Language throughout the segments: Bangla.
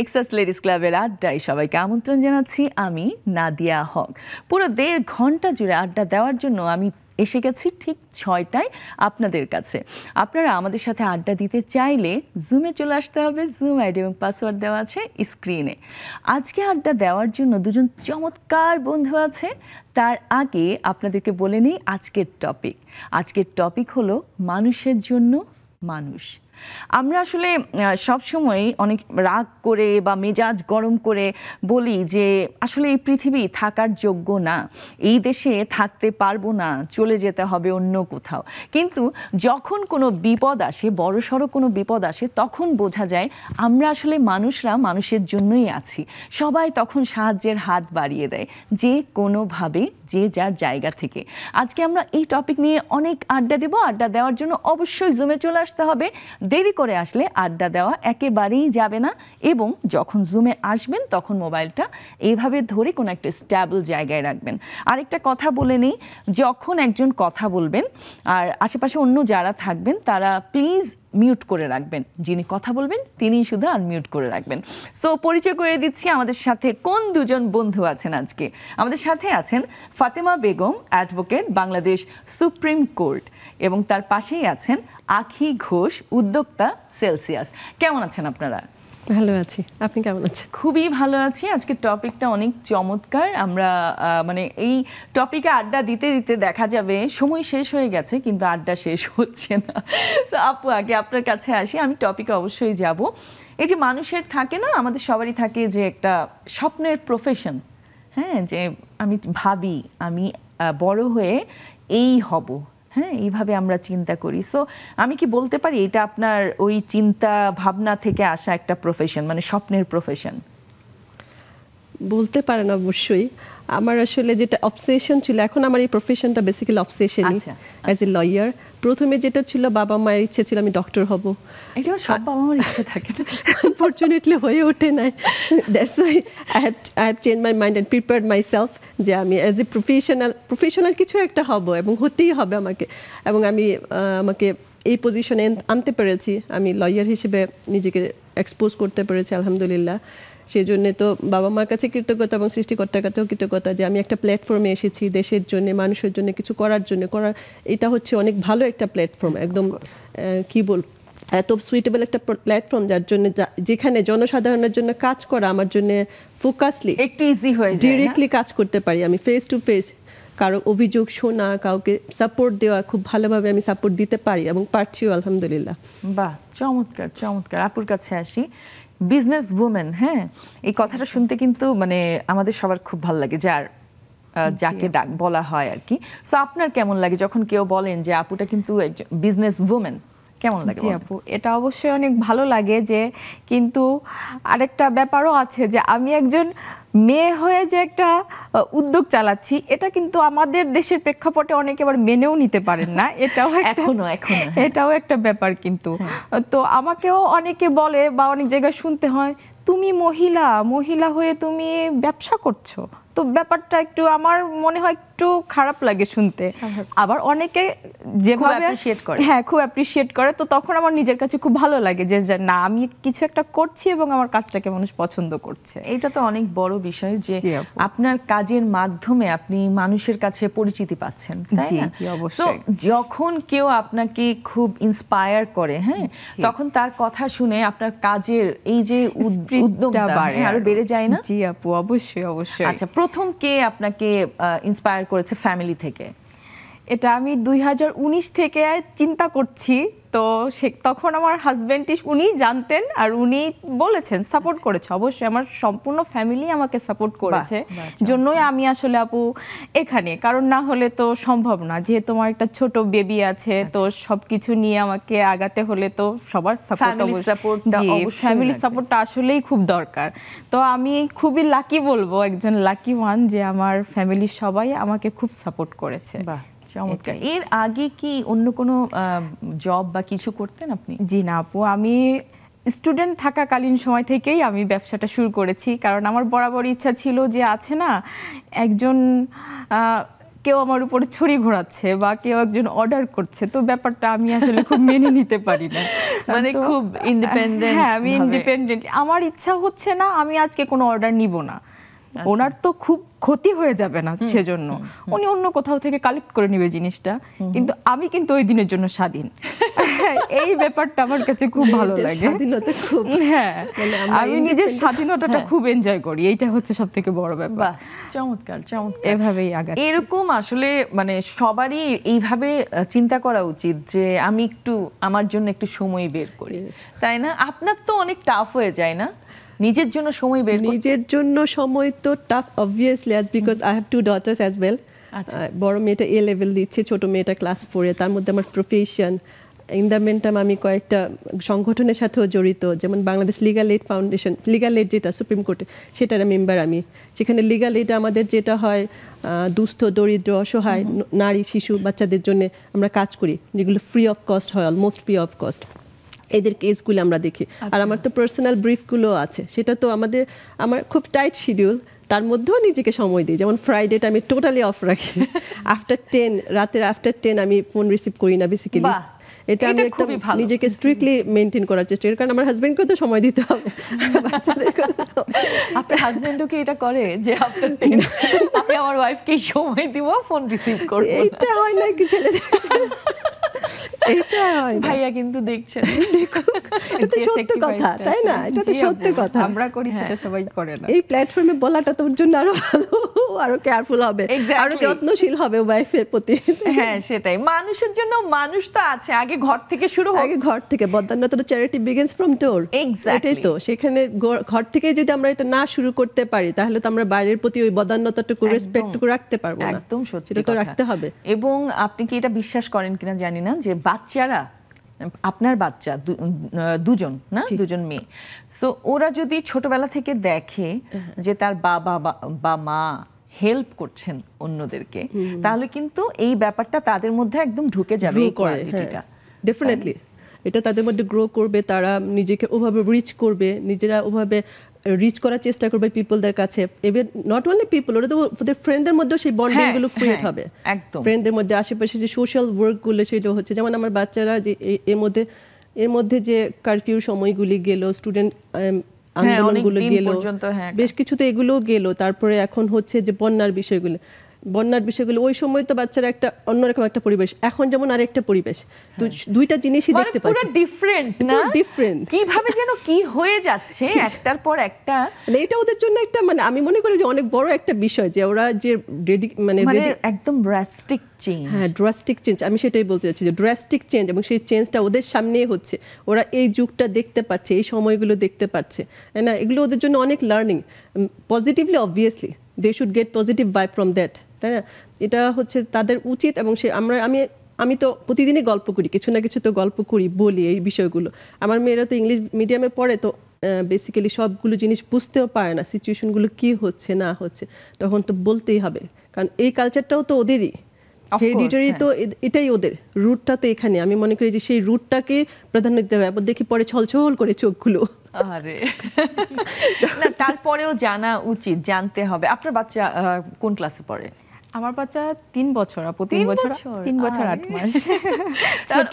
নেক্সাস লেডিস ক্লাবের আড্ডায় সবাইকে আমন্ত্রণ জানাচ্ছি আমি নাদিয়া হক পুরো দেড় ঘন্টা জুড়ে আড্ডা দেওয়ার জন্য আমি এসে গেছি ঠিক ছয়টায় আপনাদের কাছে আপনারা আমাদের সাথে আড্ডা দিতে চাইলে জুমে চলে আসতে হবে জুম আইডি এবং পাসওয়ার্ড দেওয়া আছে স্ক্রিনে আজকে আড্ডা দেওয়ার জন্য দুজন চমৎকার বন্ধু আছে তার আগে আপনাদেরকে বলে নিই আজকের টপিক আজকের টপিক হলো মানুষের জন্য মানুষ আমরা আসলে সবসময় অনেক রাগ করে বা মেজাজ গরম করে বলি যে আসলে এই পৃথিবী থাকার যোগ্য না এই দেশে থাকতে পারবো না চলে যেতে হবে অন্য কোথাও কিন্তু যখন কোনো বিপদ আসে বড়সড় কোনো বিপদ আসে তখন বোঝা যায় আমরা আসলে মানুষরা মানুষের জন্যই আছি সবাই তখন সাহায্যের হাত বাড়িয়ে দেয় যে কোনোভাবে যে যার জায়গা থেকে আজকে আমরা এই টপিক নিয়ে অনেক আড্ডা দেব আড্ডা দেওয়ার জন্য অবশ্যই জুমে চলে আসতে হবে দেরি করে আসলে আড্ডা দেওয়া একেবারেই যাবে না এবং যখন জুমে আসবেন তখন মোবাইলটা এইভাবে ধরে কোনো একটা স্ট্যাবল জায়গায় রাখবেন আরেকটা কথা বলে নিই যখন একজন কথা বলবেন আর আশেপাশে অন্য যারা থাকবেন তারা প্লিজ মিউট করে রাখবেন যিনি কথা বলবেন তিনি শুধু আনমিউট করে রাখবেন সো পরিচয় করে দিচ্ছি আমাদের সাথে কোন দুজন বন্ধু আছেন আজকে আমাদের সাথে আছেন Fatema Begum advocate Bangladesh supreme court এবং তার পাশেই আছেন আখি ঘোষ উদ্যোক্তা সেলসিয়াস কেমন আছেন আপনারা ভালো আছি আপনি কেমন আছেন খুবই ভালো আছি আজকে টপিকটা অনেক চমৎকার আমরা মানে এই টপিকে আড্ডা দিতে দিতে দেখা যাবে সময় শেষ হয়ে গেছে কিন্তু আড্ডা শেষ হচ্ছে না তো আপু আগে আপনার কাছে আসি আমি টপিকে অবশ্যই যাব এই যে মানুষের থাকে না আমাদের সবারই থাকে যে একটা স্বপ্নের প্রফেশন হ্যাঁ যে আমি ভাবি আমি বড় হয়ে এই হব হ্যাঁ এইভাবে আমরা চিন্তা করি সো আমি কি বলতে পারি এটা আপনার ওই চিন্তা ভাবনা থেকে আসা একটা প্রফেশন মানে স্বপ্নের প্রফেশন বলতে পারেন অবশ্যই আমার আসলে যেটা অবসেশন ছিল এখন আমার এই প্রফেশনটা বেসিক্যালি অবসেশনই অ্যাজ এ লয়ার প্রথমে যেটা ছিল বাবা মায়ের ইচ্ছে ছিল আমি ডক্টর হব এটা সব বাবা মার ইচ্ছে থাকে না হয়ে ওঠে নাই that's why I have I have change my mind and prepared myself যে আমি অ্যাজ এ প্রফেশনাল প্রফেশনাল কিছু একটা হব এবং হতেই হবে আমাকে এবং আমি আমাকে এই পজিশনে আনতে পেরেছি আমি লয়ার হিসেবে নিজেকে এক্সপোজ করতে পেরেছি আলহামদুলিল্লাহ সেই জন্য তো বাবা মার কাছে কৃতজ্ঞতা এবং সৃষ্টিকর্তার কাছেও কৃতজ্ঞতা যে আমি একটা প্ল্যাটফর্মে এসেছি দেশের জন্য মানুষের জন্য কিছু করার জন্য করার এটা হচ্ছে অনেক ভালো একটা প্ল্যাটফর্ম একদম কি বল এত সুইটেবল একটা প্ল্যাটফর্ম যার জন্য যেখানে জনসাধারণের জন্য কাজ করা আমার জন্য ফোকাসলি একটু ইজি হয়ে ডিরেক্টলি কাজ করতে পারি আমি ফেস টু ফেস কারো অভিযোগ শোনা কাউকে সাপোর্ট দেওয়া খুব ভালোভাবে আমি সাপোর্ট দিতে পারি এবং পারছিও আলহামদুলিল্লাহ বাহ চমৎকার চমৎকার আপুর কাছে আসি বিজনেস ওমেন হ্যাঁ এই কথাটা শুনতে কিন্তু মানে আমাদের সবার খুব ভালো লাগে যার যাকে ডাক বলা হয় আর কি সো আপনার কেমন লাগে যখন কেউ বলেন যে আপুটা কিন্তু বিজনেস ওমেন কেমন লাগে আপু এটা অবশ্যই অনেক ভালো লাগে যে কিন্তু আরেকটা ব্যাপারও আছে যে আমি একজন মেয়ে হয়ে যে একটা উদ্যোগ চালাচ্ছি এটা কিন্তু আমাদের দেশের প্রেক্ষাপটে অনেকে আবার মেনেও নিতে পারেন না এটাও এখনো এখনো হ্যাঁ। এটাও একটা ব্যাপার কিন্তু হ্যাঁ। তো আমাকেও অনেকে বলে বা অনেক জায়গায় শুনতে হয় তুমি মহিলা মহিলা হয়ে তুমি ব্যবসা করছো তো ব্যাপারটা একটু আমার মনে হয় একটু খারাপ লাগে শুনতে আবার অনেকে যেভাবে হ্যাঁ খুব অ্যাপ্রিসিয়েট করে তো তখন আমার নিজের কাছে খুব ভালো লাগে যে না আমি কিছু একটা করছি এবং আমার কাজটাকে মানুষ পছন্দ করছে এটা তো অনেক বড় বিষয় যে আপনার কাজের মাধ্যমে আপনি মানুষের কাছে পরিচিতি পাচ্ছেন তাই না অবশ্যই যখন কেউ আপনাকে খুব ইন্সপায়ার করে হ্যাঁ তখন তার কথা শুনে আপনার কাজের এই যে উদ্যোগটা হ্যাঁ, আরো বেড়ে যায় না জি আপু অবশ্যই অবশ্যই আচ্ছা প্রথম কে আপনাকে ইন্সপায়ার করেছে ফ্যামিলি থেকে এটা আমি দুই থেকে চিন্তা করছি তো সে তখন আমার হাজব্যান্ডটি উনি জানতেন আর উনি বলেছেন সাপোর্ট আচ্ছা। করেছে অবশ্যই আমার সম্পূর্ণ ফ্যামিলি আমাকে সাপোর্ট করেছে জন্যই আমি আসলে আপু এখানে কারণ না হলে তো সম্ভব না যেহেতু আমার একটা ছোট বেবি আছে তো আচ্ছা। সব কিছু নিয়ে আমাকে আগাতে হলে তো সবার ফ্যামিলি সাপোর্টটা আসলেই খুব দরকার তো আমি খুবই লাকি বলবো একজন লাকি ওয়ান যে আমার ফ্যামিলি সবাই আমাকে খুব সাপোর্ট করেছে চমৎকার এর আগে কি অন্য কোনো জব বা কিছু করতেন আপনি জি না আপু আমি স্টুডেন্ট থাকাকালীন সময় থেকেই আমি ব্যবসাটা শুরু করেছি কারণ আমার বরাবর ইচ্ছা ছিল যে আছে না একজন কেউ আমার উপর ছড়ি ঘোরাচ্ছে বা কেউ একজন অর্ডার করছে তো ব্যাপারটা আমি আসলে খুব মেনে নিতে পারি না মানে খুব ইন্ডিপেন্ডেন্ট হ্যাঁ আমি ইন্ডিপেন্ডেন্ট আমার ইচ্ছা হচ্ছে না আমি আজকে কোনো অর্ডার নিব না আচ্ছা। ওনার তো খুব ক্ষতি হয়ে যাবে না সেজন্য উনি অন্য কোথাও থেকে কালেক্ট করে নেবে জিনিসটা কিন্তু আমি কিন্তু ওই দিনের জন্য স্বাধীন এই ব্যাপারটা আমার কাছে খুব ভালো লাগে হ্যাঁ। মানে আমি নিজের স্বাধীনতাটা হ্যাঁ। খুব এনজয় করি এইটা হচ্ছে সব থেকে বড় ব্যাপার চমৎকার চমৎকার এভাবেই আগে এরকম আসলে মানে সবারই এইভাবে চিন্তা করা উচিত যে আমি একটু আমার জন্য একটু সময় বের করি তাই না আপনার তো অনেক টাফ হয়ে যায় না নিজের জন্য সময় বের নিজের জন্য সময় তো tough obviously as because I have two daughters as well বড় মেয়েটা এ লেভেল দিচ্ছে ছোট মেয়েটা ক্লাস ফোরে তার মধ্যে আমার প্রফেশন ইন দ্য মেন্টাম আমি কয়েকটা সংগঠনের সাথেও জড়িত যেমন Bangladesh legal aid foundation legal aid যেটা সুপ্রিম কোর্টে সেটার মেম্বার আমি সেখানে লিগাল এইড আমাদের যেটা হয় দুস্থ দরিদ্র অসহায় নারী শিশু বাচ্চাদের জন্য আমরা কাজ করি যেগুলো ফ্রি অফ কস্ট হয় অলমোস্ট ফ্রি অফ কস্ট এদের কেসগুলো আমরা দেখি আর আচ্ছা। আমার তো পার্সোনাল ব্রিফগুলো আছে সেটা তো আমাদের আমার খুব টাইট শিডিউল তার মধ্যেও নিজেকে সময় দিই যেমন ফ্রাইডেটা আমি টোটালি অফ রাখি আফটার টেন রাতের আফটার টেন আমি ফোন রিসিভ করি না বেসিক্যালি এটা আমি একদম নিজেকে স্ট্রিক্টলি মেনটেন করার চেষ্টা করি কারণ আমার হাজবেন্ডকেও তো সময় দিতে হবে বাচ্চাদেরকে আপনার হাজবেন্ডও কি এটা করে যে আফটার টেন আমি আমার ওয়াইফকে সময় দিব ফোন রিসিভ করব এটা হয় না কি ছেলেদের এটা হয় ভাইয়া কিন্তু দেখছেন দেখুক এটা তো সত্য কথা তাই না এটা তো সত্য কথা আমরা করি সেটা হ্যাঁ। সবাই করে না এই প্ল্যাটফর্মে বলাটা তোর জন্য আরো ভালো আরো কেয়ারফুল হবে আরো যত্নশীল হবে ওয়াইফের প্রতি হ্যাঁ সেটাই মানুষের জন্য মানুষ তো আছে আগে ঘর থেকে শুরু আগে ঘর থেকে চ্যারিটি বিগিনস ফ্রম ডোর তো সেখানে ঘর থেকে যদি আমরা এটা না শুরু করতে পারি তাহলে তো আমরা বাইরের প্রতি ওই রেসপেক্ট রেসপেক্টটুকু রাখতে পারবো না একদম সত্যি তো রাখতে হবে এবং আপনি কি এটা বিশ্বাস করেন কিনা জানি না যে বাচ্চারা আপনার বাচ্চা দুজন না দুজন মেয়ে সো ওরা যদি ছোটবেলা থেকে দেখে হ্যাঁ। যে তার বাবা বা মা হেল্প করছেন অন্যদেরকে তাহলে কিন্তু এই ব্যাপারটা তাদের মধ্যে একদম ঢুকে যাবে ডেফিনেটলি হ্যাঁ। এটা তাদের মধ্যে গ্রো করবে তারা নিজেকে ওভাবে রিচ করবে নিজেরা ওভাবে রিচ করার চেষ্টা করবে পিপলদের কাছে এবার নট অনলি পিপল ওরা তো ওদের ফ্রেন্ডদের মধ্যে সেই বন্ডিংগুলো ক্রিয়েট হ্যাঁ, হ্যাঁ, হবে একদম ফ্রেন্ডদের মধ্যে আশেপাশে যে সোশ্যাল ওয়ার্কগুলো সেটা হচ্ছে যেমন আমার বাচ্চারা যে এর মধ্যে এর মধ্যে যে কারফিউ সময়গুলি গেল স্টুডেন্ট হ্যাঁ, আন্দোলনগুলো গেল বেশ কিছু তো এগুলোও গেল তারপরে এখন হচ্ছে যে বন্যার বিষয়গুলো বন্যার বিষয়গুলো ওই সময় তো বাচ্চারা একটা অন্যরকম একটা পরিবেশ এখন যেমন আরেকটা পরিবেশ তো হ্যাঁ। দুইটা জিনিসই মানে দেখতে পাচ্ছি পুরো ডিফারেন্ট না ডিফারেন্ট কিভাবে যেন কি হয়ে যাচ্ছে একটার পর একটা মানে এটা ওদের জন্য একটা মানে আমি মনে করি যে অনেক বড় একটা বিষয় যে ওরা যে মানে, মানে একদম ড্রাস্টিক চেঞ্জ হ্যাঁ ড্রাস্টিক চেঞ্জ আমি সেটাই বলতে চাচ্ছি যে ড্রাস্টিক চেঞ্জ এবং সেই চেঞ্জটা ওদের সামনেই হচ্ছে ওরা এই যুগটা দেখতে পাচ্ছে এই সময়গুলো দেখতে পাচ্ছে হ্যাঁ না এগুলো ওদের জন্য অনেক learning positively obviously they should get positive vibe from that তাই না এটা হচ্ছে তাদের উচিত এবং সে আমরা আমি আমি তো প্রতিদিনই গল্প করি কিছু না কিছু তো গল্প করি বলি এই বিষয়গুলো আমার মেয়েরা তো ইংলিশ মিডিয়ামে পড়ে তো বেসিক্যালি সবগুলো জিনিস বুঝতেও পারে না সিচুয়েশনগুলো কি হচ্ছে না হচ্ছে তখন তো বলতেই হবে কারণ এই কালচারটাও তো ওদেরই হেরিডিটারি হ্যাঁ। তো এটাই ওদের রুটটা তো এখানে আমি মনে করি যে সেই রুটটাকে প্রাধান্য দিতে হবে আবার দেখি পরে ছলছল করে চোখগুলো আরে না তারপরেও জানা উচিত জানতে হবে আপনার বাচ্চা কোন ক্লাসে পড়ে আমার বাচ্চা তিন বছর আপু তিন বছর তিন বছর আট মাস ছোট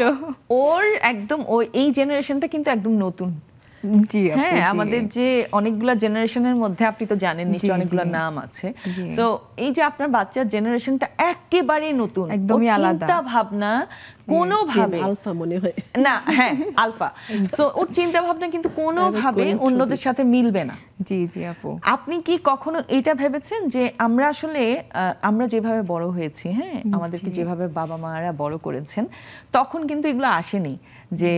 ওর একদম ওই এই জেনারেশনটা কিন্তু একদম নতুন হ্যাঁ আমাদের যে অনেকগুলা জেনারেশনের মধ্যে আপনি তো জানেন নিশ্চয় অনেকগুলো নাম আছে তো এই যে আপনার বাচ্চার জেনারেশনটা একেবারে নতুন একদমই আলাদা ভাবনা কোনোভাবে আলফা মনে হয় না হ্যাঁ আলফা তো ওর চিন্তা ভাবনা কিন্তু কোনোভাবে অন্যদের সাথে মিলবে না জি জি আপু আপনি কি কখনো এটা ভেবেছেন যে আমরা আসলে আমরা যেভাবে বড় হয়েছি হ্যাঁ আমাদেরকে যেভাবে বাবা মারা বড় করেছেন তখন কিন্তু এগুলো আসেনি যে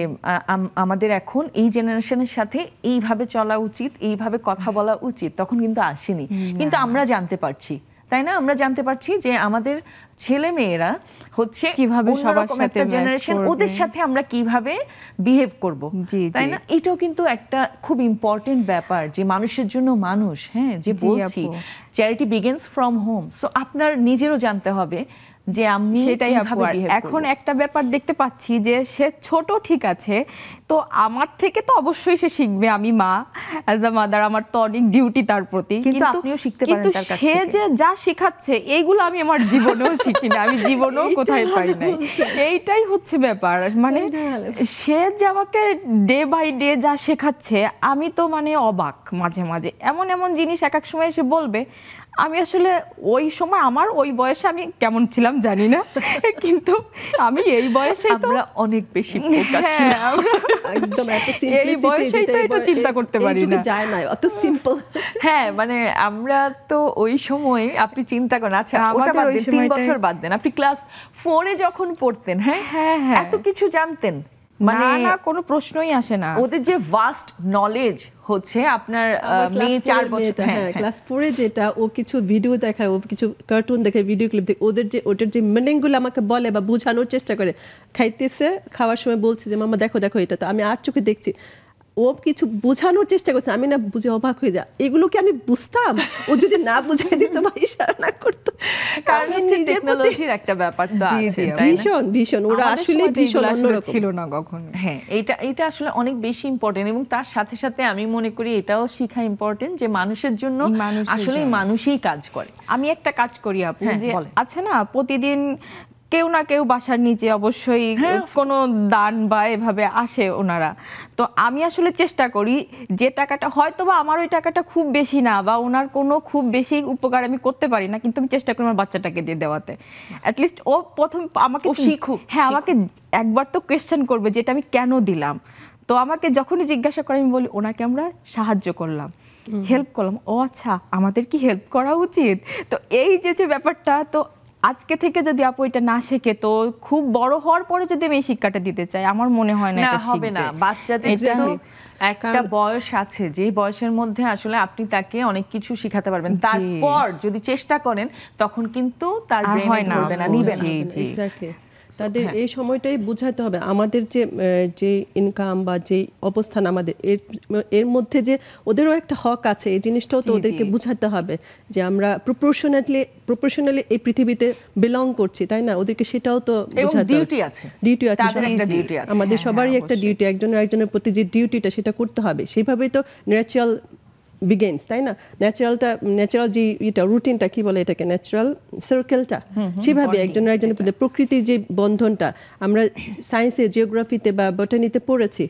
আমাদের এখন এই জেনারেশনের সাথে এইভাবে চলা উচিত এইভাবে কথা বলা উচিত তখন কিন্তু আসেনি কিন্তু আমরা জানতে পারছি তাই না আমরা জানতে পারছি যে আমাদের ছেলে মেয়েরা হচ্ছে কিভাবে সবার সাথে জেনারেশন ওদের সাথে আমরা কিভাবে বিহেভ করব তাই না এটাও কিন্তু একটা খুব ইম্পর্টেন্ট ব্যাপার যে মানুষের জন্য মানুষ হ্যাঁ যে বলছি charity begins from home so আপনার নিজেরও জানতে হবে যে আমি সেটাই এখন একটা ব্যাপার দেখতে পাচ্ছি যে সে ছোট ঠিক আছে তো আমার থেকে তো অবশ্যই সে শিখবে আমি মা অ্যাজ আ মাদার আমার তো অনেক ডিউটি তার প্রতি কিন্তু আপনিও শিখতে পারেন তার কাছ থেকে সে যে যা শেখাচ্ছে এইগুলো আমি আমার জীবনেও শিখি না আমি জীবনেও কোথায় পাই নাই এইটাই হচ্ছে ব্যাপার মানে সে যে আমাকে ডে বাই ডে যা শেখাচ্ছে আমি তো মানে অবাক মাঝে মাঝে এমন এমন জিনিস এক এক সময় এসে বলবে আমি আসলে ওই সময় আমার ওই বয়সে আমি কেমন ছিলাম জানি না কিন্তু আমি এই বয়সে আমরা অনেক বেশি হ্যাঁ, এই বয়সে তো এটা চিন্তা করতে পারি না যায় না অত সিম্পল হ্যাঁ মানে আমরা তো ওই সময় আপনি চিন্তা করেন আচ্ছা ওটা বাদ তিন বছর বাদ দেন আপনি ক্লাস ফোরে যখন পড়তেন হ্যাঁ? হ্যাঁ হ্যাঁ এত কিছু জানতেন মানে হচ্ছে আপনার হ্যাঁ, হ্যাঁ, হ্যাঁ। যেটা ও কিছু ভিডিও দেখায় ও কিছু কার্টুন দেখে ভিডিও ক্লিপ দেখে ওদের যে যে আমাকে বলে বা বুঝানোর চেষ্টা করে খাইতেছে খাওয়ার সময় বলছে যে মামা দেখো দেখো এটা তো আমি আর চোখে দেখছি ও কিছু বোঝানোর চেষ্টা করছে আমি না বুঝে অবাক হয়ে যা এগুলো কি আমি বুঝতাম ও যদি না বুঝাই দিত বা ইশারা না করতো একটা ব্যাপার তো আছে ভীষণ ভীষণ ওরা আসলে ভীষণ অন্যরকম ছিল না কখনো হ্যাঁ এটা এটা আসলে অনেক বেশি ইম্পর্টেন্ট এবং তার সাথে সাথে আমি মনে করি এটাও শিখা ইম্পর্টেন্ট যে মানুষের জন্য আসলে মানুষই কাজ করে আমি একটা কাজ করি আপু হ্যাঁ, যে আছে আচ্ছা না প্রতিদিন কেউ না কেউ বাসার নিচে অবশ্যই হ্যাঁ। কোনো দান বা এভাবে আসে ওনারা তো আমি আসলে চেষ্টা করি যে টাকাটা হয়তো বা আমার ওই টাকাটা খুব বেশি না বা ওনার কোনো খুব বেশি উপকার আমি করতে পারি না কিন্তু আমি চেষ্টা করি আমার বাচ্চাটাকে দিয়ে দেওয়াতে অ্যাটলিস্ট ও প্রথম আমাকে শিখুক হ্যাঁ আমাকে একবার তো কোয়েশ্চেন করবে যেটা আমি কেন দিলাম তো আমাকে যখনই জিজ্ঞাসা করে আমি বলি ওনাকে আমরা সাহায্য করলাম হেল্প করলাম ও আচ্ছা আমাদের কি হেল্প করা উচিত তো এই যে যে ব্যাপারটা তো আজকে থেকে যদি আপু এটা না শেখে তো খুব বড় হওয়ার পরে যদি আমি এই শিক্ষাটা দিতে চাই আমার মনে হয় না এটা হবে না বাচ্চাদের একটা বয়স আছে যে বয়সের মধ্যে আসলে আপনি তাকে অনেক কিছু শিখাতে পারবেন তারপর যদি চেষ্টা করেন তখন কিন্তু তার হয় না নিবে না তাদের হ্যাঁ। এই সময়টাই বুঝাতে হবে আমাদের যে যে ইনকাম বা যে অবস্থান আমাদের এর এর মধ্যে যে ওদেরও একটা হক আছে এই জিনিসটাও তো ওদেরকে বুঝাতে হবে যে আমরা প্রপোর্শনেটলি প্রপোর্শনালি এই পৃথিবীতে বিলং করছি তাই না ওদেরকে সেটাও তো বোঝাতে ডিউটি আছে ডিউটি আছে আমাদের হ্যাঁ, সবারই হ্যাঁ, একটা ডিউটি একজনের একজনের প্রতি যে ডিউটিটা সেটা করতে হবে সেইভাবেই তো ন্যাচারাল বিগেন্স তাই না ন্যাচারালটা ন্যাচারাল যে এটা রুটিনটা কি বলে এটাকে ন্যাচারাল সার্কেলটা সেভাবে একজনের একজনের মধ্যে প্রকৃতির যে বন্ধনটা আমরা সায়েন্সে জিওগ্রাফিতে বা বটানিতে পড়েছি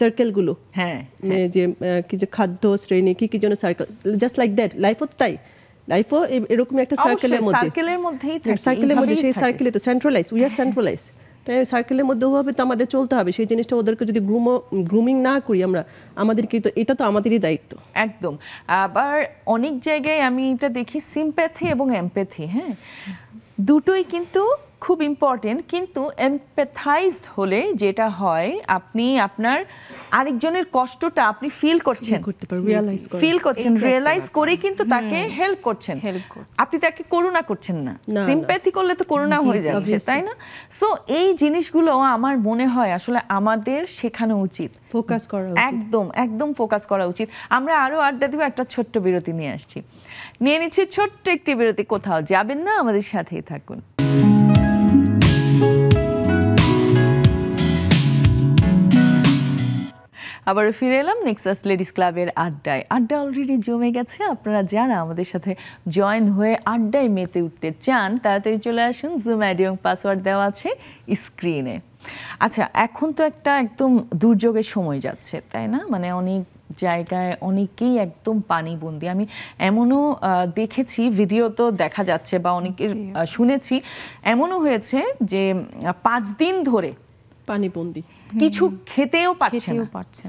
সার্কেলগুলো হ্যাঁ, হ্যাঁ যে কি যে খাদ্য শ্রেণী কি কি জন্য সার্কেল জাস্ট লাইক দ্যাট লাইফও তাই লাইফও এরকম একটা সার্কেলের মধ্যে সার্কেলের মধ্যেই সার্কেলের হ্যাঁ, মধ্যে সেই সার্কেলে তো সেন্ট্রালাইজ উই আর সেন্ট্রালাইজ তাই সার্কেলের মধ্যে হবে তো আমাদের চলতে হবে সেই জিনিসটা ওদেরকে যদি গ্রুম গ্রুমিং না করি আমরা আমাদেরকে তো এটা তো আমাদেরই দায়িত্ব একদম আবার অনেক জায়গায় আমি এটা দেখি সিম্প্যাথি এবং এমপ্যাথি হ্যাঁ দুটোই কিন্তু খুব ইম্পর্টেন্ট কিন্তু এম্প্যাথাইজড হলে যেটা হয় আপনি আপনার আরেকজনের কষ্টটা আপনি ফিল করছেন ফিল করছেন রিয়েলাইজ করে কিন্তু তাকে হেল্প করছেন আপনি তাকে করুণা করছেন না সিম্প্যাথি করলে তো করুণা হয়ে যাচ্ছে তাই না সো এই জিনিসগুলো আমার মনে হয় আসলে আমাদের শেখানো উচিত ফোকাস করা একদম একদম ফোকাস করা উচিত আমরা আরও আড্ডা দিব একটা ছোট্ট বিরতি নিয়ে আসছি নিয়ে নিচ্ছি ছোট্ট একটি বিরতি কোথাও যাবেন না আমাদের সাথেই থাকুন আবার ফিরে এলাম নেক্সাস লেডিস ক্লাবের আড্ডায় আড্ডা অলরেডি জমে গেছে আপনারা যারা আমাদের সাথে জয়েন হয়ে আড্ডায় মেতে উঠতে চান তাড়াতাড়ি চলে আসুন জুম অ্যাডি এবং পাসওয়ার্ড দেওয়া আছে স্ক্রিনে আচ্ছা এখন তো একটা একদম দুর্যোগের সময় যাচ্ছে তাই না মানে অনেক জায়গায় অনেকেই একদম পানিবন্দি আমি এমনও দেখেছি ভিডিও তো দেখা যাচ্ছে বা অনেকে শুনেছি এমনও হয়েছে যে পাঁচ দিন ধরে পানিবন্দি কিছু খেতেও পাচ্ছে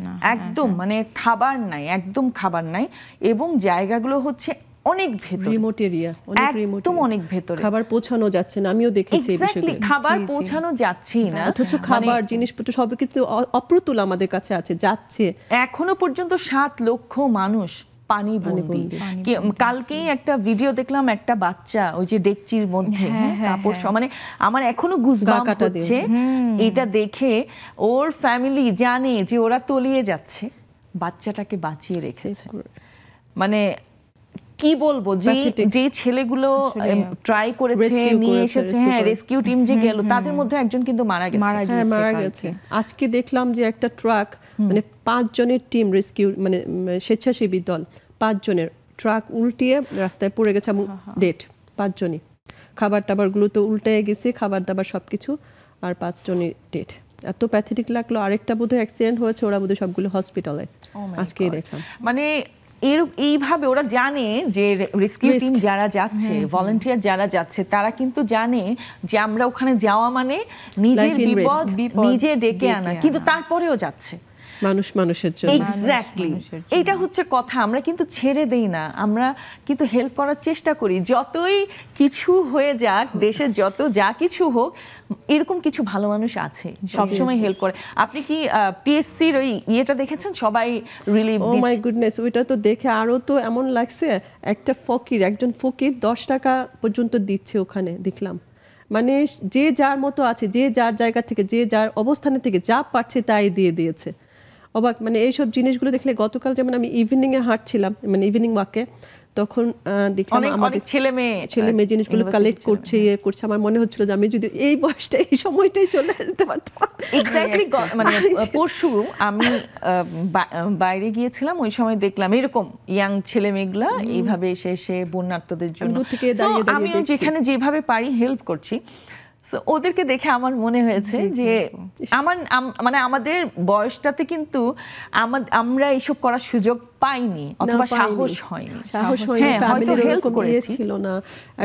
না হ্যাঁ, একদম হ্যাঁ। মানে খাবার নাই একদম খাবার নাই এবং জায়গাগুলো হচ্ছে অনেক ভেতর রিমোট এরিয়া একদম অনেক ভেতর খাবার পৌঁছানো যাচ্ছে না আমিও দেখেছি এই বিষয়গুলো খাবার পৌঁছানো যাচ্ছেই না হ্যাঁ, অথচ মানে খাবার জিনিসপত্র সব কিন্তু অপ্রতুল আমাদের কাছে আছে যাচ্ছে এখনো পর্যন্ত সাত লক্ষ মানুষ পানি বন্দি কালকেই একটা ভিডিও দেখলাম একটা বাচ্চা ওই যে ডেকচির মধ্যে হ্যাঁ, হ্যাঁ, হ্যাঁ, কাপড় মানে আমার এখনো গুজবা কাটাচ্ছে এটা দেখে ওর ফ্যামিলি জানে যে ওরা তলিয়ে যাচ্ছে বাচ্চাটাকে বাঁচিয়ে রেখেছে মানে কি বলবো যে যে ছেলেগুলো ট্রাই করেছে নিয়ে এসেছে হ্যাঁ রেস্কিউ টিম যে গেল তাদের মধ্যে একজন কিন্তু মারা গেছে মারা গেছে হ্যাঁ, আজকে দেখলাম যে একটা ট্রাক মানে পাঁচ জনের টিম রেস্কিউ মানে স্বেচ্ছাসেবী দল পাঁচ জনের ট্রাক উল্টিয়ে রাস্তায় পড়ে গেছে এবং ডেট জনই খাবার টাবার গুলো তো উল্টে গেছে খাবার দাবার সব কিছু আর পাঁচজনই ডেট এত প্যাথেটিক লাগলো আরেকটা বোধহয় অ্যাক্সিডেন্ট হয়েছে ওরা বোধহয় সবগুলো হসপিটালাইজ oh আজকেই দেখলাম মানে এইভাবে ওরা জানে যে রেস্কিউ টিম যারা যাচ্ছে ভলেন্টিয়ার যারা যাচ্ছে তারা কিন্তু জানে যে আমরা ওখানে যাওয়া মানে নিজের বিপদ নিজে ডেকে আনা কিন্তু তারপরেও যাচ্ছে মানুষ মানুষের জন্য এক্স্যাক্টলি এটা হচ্ছে কথা আমরা কিন্তু ছেড়ে দেই না আমরা কিন্তু হেল্প করার চেষ্টা করি যতই কিছু হয়ে যাক দেশের যত যা কিছু হোক এরকম কিছু ভালো মানুষ আছে সবসময় হেল্প করে আপনি কি পিএসসির ওই ইয়েটা দেখেছেন সবাই রিলিফ ও মাই গুডনেস ওইটা তো দেখে আরো তো এমন লাগছে একটা ফকির একজন ফকির দশ টাকা পর্যন্ত দিচ্ছে ওখানে দেখলাম মানে যে যার মতো আছে যে যার জায়গা থেকে যে যার অবস্থানে থেকে যা পারছে তাই দিয়ে দিয়েছে অবাক মানে এইসব জিনিসগুলো দেখলে গতকাল যেমন আমি ইভিনিং এ হাঁটছিলাম মানে ইভিনিং ওয়াকে তখন দেখলাম আমাদের ছেলে মেয়ে ছেলে মেয়ে জিনিসগুলো কালেক্ট করছে ইয়ে করছে আমার মনে হচ্ছিল যে আমি যদি এই বয়সটা এই সময়টাই চলে যেতে পারতাম এক্স্যাক্টলি মানে পরশু আমি বাইরে গিয়েছিলাম ওই সময় দেখলাম এরকম ইয়াং ছেলে মেয়েগুলা এইভাবে এসে এসে বন্যার্থদের জন্য আমিও যেখানে যেভাবে পারি হেল্প করছি ওদেরকে দেখে আমার মনে হয়েছে যে আমার মানে আমাদের বয়সটাতে কিন্তু আমরা এইসব করার সুযোগ পাইনি অথবা সাহস হয়নি সাহস হয়নি হ্যাঁ, ছিল না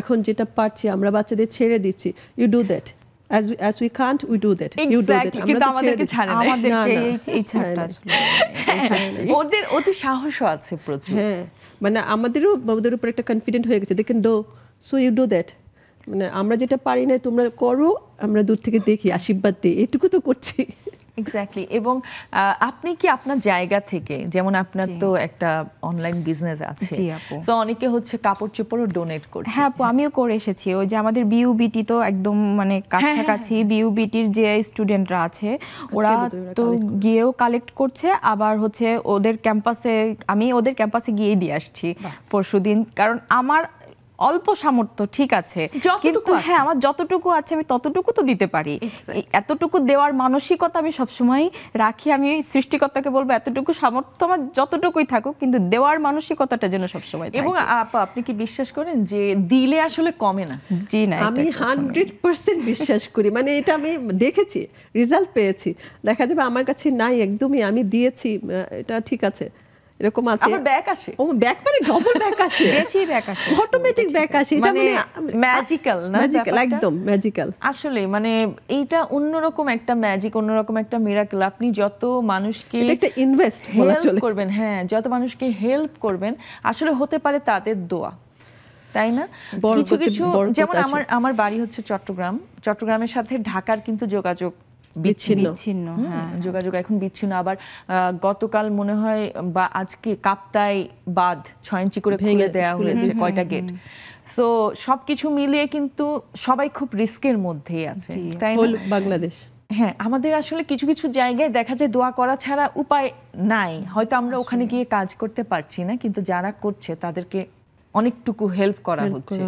এখন যেটা পারছি আমরা বাচ্চাদের ছেড়ে দিচ্ছি ইউ ডু দ্যাট ওদের অতি সাহসও আছে হ্যাঁ মানে আমাদেরও ওদের উপর একটা কনফিডেন্ট হয়ে গেছে দেখেন though so you do that মানে আমরা যেটা পারি না তোমরা করো আমরা দূর থেকে দেখি আশীর্বাদ দিই এটুকু তো করছি এক্স্যাক্টলি এবং আপনি কি আপনার জায়গা থেকে যেমন আপনার তো একটা অনলাইন বিজনেস আছে তো অনেকে হচ্ছে কাপড় চোপড়ও ডোনেট করছে হ্যাঁ আপু আমিও করে এসেছি ওই যে আমাদের বিউবিটি তো একদম মানে হ্যাঁ, হ্যাঁ, হ্যাঁ। কাছাকাছি বিউবিটির যে স্টুডেন্টরা আছে ওরা তো গিয়েও কালেক্ট করছে আবার হচ্ছে ওদের ক্যাম্পাসে আমি ওদের ক্যাম্পাসে গিয়ে দিয়ে আসছি পরশুদিন কারণ আমার অল্প সামর্থ্য ঠিক আছে কিন্তু হ্যাঁ আমার যতটুকু আছে আমি ততটুকু তো দিতে পারি এতটুকু দেওয়ার মানসিকতা আমি সবসময় রাখি আমি সৃষ্টিকর্তাকে বলবো এতটুকু সামর্থ্য আমার যতটুকুই থাকুক কিন্তু দেওয়ার মানসিকতাটা যেন সবসময় এবং আপা আপনি কি বিশ্বাস করেন যে দিলে আসলে কমে না জি না আমি হান্ড্রেড পার্সেন্ট বিশ্বাস করি মানে এটা আমি দেখেছি রেজাল্ট পেয়েছি দেখা যাবে আমার কাছে নাই একদমই আমি দিয়েছি এটা ঠিক আছে এরকম আছে আমার ব্যাক আসে ও ব্যাক মানে ডবল ব্যাক আসে বেশি ব্যাক আসে অটোমেটিক ব্যাক আসে এটা মানে ম্যাজিক্যাল মানে, না ম্যাজিক্যাল একদম ম্যাজিক্যাল আসলে মানে এইটা অন্যরকম একটা ম্যাজিক অন্যরকম একটা মিরাকল আপনি যত মানুষকে এটা একটা ইনভেস্ট বলা চলে করবেন হ্যাঁ যত মানুষকে হেল্প করবেন আসলে হতে পারে তাদের দোয়া তাই না কিছু কিছু যেমন আমার আমার বাড়ি হচ্ছে চট্টগ্রাম চট্টগ্রামের সাথে ঢাকার কিন্তু যোগাযোগ বিচ্ছিন্ন হ্যাঁ, হ্যাঁ। যোগাযোগ এখন বিচ্ছিন্ন আবার গতকাল মনে হয় বা আজকে কাপ্তাই ছয় ইঞ্চি করে ভেঙে দেওয়া হয়েছে কয়টা গেট সো সবকিছু মিলিয়ে কিন্তু সবাই খুব রিস্কের মধ্যেই আছে তাই বাংলাদেশ হ্যাঁ আমাদের আসলে কিছু কিছু জায়গায় দেখা যায় দোয়া করা ছাড়া উপায় নাই হয়তো আমরা ওখানে গিয়ে কাজ করতে পারছি না কিন্তু যারা করছে তাদেরকে অনেকটুকু হেল্প করা হচ্ছে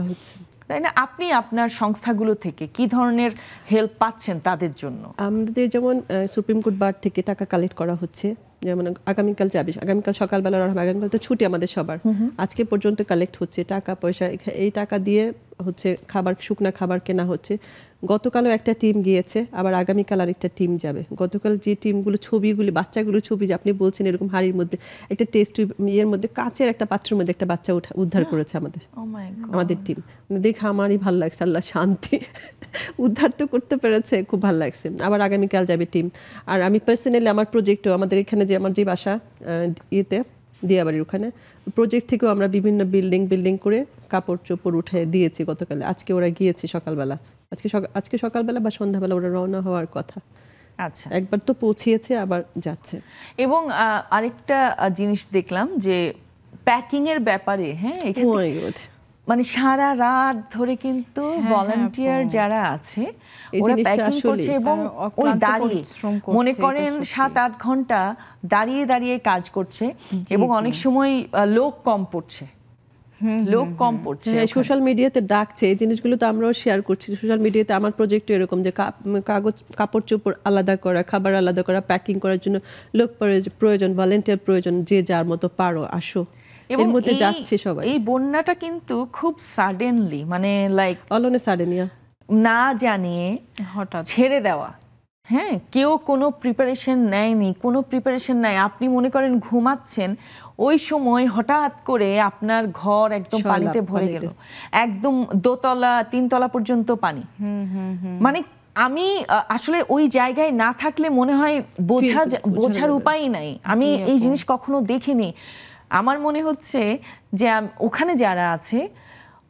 তাই না আপনি আপনার সংস্থাগুলো থেকে কি ধরনের হেল্প পাচ্ছেন তাদের জন্য আমাদের যেমন সুপ্রিম কোর্ট বার থেকে টাকা কালেক্ট করা হচ্ছে যেমন আগামীকাল যাবে আগামীকাল সকালবেলা হবে আগামীকাল তো ছুটি আমাদের সবার আজকে পর্যন্ত কালেক্ট হচ্ছে টাকা পয়সা এই টাকা দিয়ে হচ্ছে খাবার শুকনা খাবার কেনা হচ্ছে গতকালও একটা টিম গিয়েছে আবার আগামীকাল আরেকটা টিম যাবে গতকাল যে টিমগুলো ছবিগুলি বাচ্চাগুলো ছবি যে আপনি বলছেন এরকম হাড়ির মধ্যে একটা টেস্ট ইয়ের মধ্যে কাঁচের একটা পাত্রের মধ্যে একটা বাচ্চা উদ্ধার করেছে আমাদের oh আমাদের টিম দেখে আমারই ভালো লাগছে আল্লাহ শান্তি উদ্ধার তো করতে পেরেছে খুব ভালো লাগছে আবার আগামীকাল যাবে টিম আর আমি পার্সোনালি আমার প্রজেক্টও আমাদের এখানে যে আমার যে বাসা ইয়েতে দিয়াবাড়ির ওখানে প্রজেক্ট থেকেও আমরা বিভিন্ন বিল্ডিং বিল্ডিং করে কাপড় চোপড় উঠে দিয়েছি গতকাল আজকে ওরা গিয়েছে সকালবেলা আজকে আজকে সকালবেলা বা সন্ধ্যাবেলা ওরা রওনা হওয়ার কথা আচ্ছা একবার তো পৌঁছিয়েছে আবার যাচ্ছে এবং আরেকটা জিনিস দেখলাম যে প্যাকিং এর ব্যাপারে হ্যাঁ oh মানে সারা রাত ধরে কিন্তু ভলান্টিয়ার হ্যাঁ, যারা আছে ওরা প্যাকিং করছে এবং ওই দাঁড়িয়ে মনে করেন সাত আট ঘন্টা দাঁড়িয়ে দাঁড়িয়ে কাজ করছে এবং অনেক সময় লোক কম পড়ছে লোক কম পড়ছে সোশ্যাল মিডিয়াতে ডাকছে এই জিনিসগুলো তো আমরাও শেয়ার করছি সোশ্যাল মিডিয়াতে আমার প্রজেক্ট এরকম যে কাগজ কাপড় চোপড় আলাদা করা খাবার আলাদা করা প্যাকিং করার জন্য লোক প্রয়োজন ভলেন্টিয়ার প্রয়োজন যে যার মতো পারো আসো এর মধ্যে যাচ্ছে সবাই এই বন্যাটা কিন্তু খুব সাডেনলি মানে লাইক অলনে সাডেনিয়া না জানিয়ে হঠাৎ ছেড়ে দেওয়া হ্যাঁ কেউ কোনো প্রিপারেশন নেয়নি কোনো প্রিপারেশন নেয় আপনি মনে করেন ঘুমাচ্ছেন ওই সময় হঠাৎ করে আপনার ঘর একদম পানিতে ভরে গেল একদম দোতলা তিনতলা পর্যন্ত পানি মানে আমি আসলে ওই জায়গায় না থাকলে মনে হয় বোঝা বোঝার উপায় নাই আমি এই জিনিস কখনো দেখিনি আমার মনে হচ্ছে যে ওখানে যারা আছে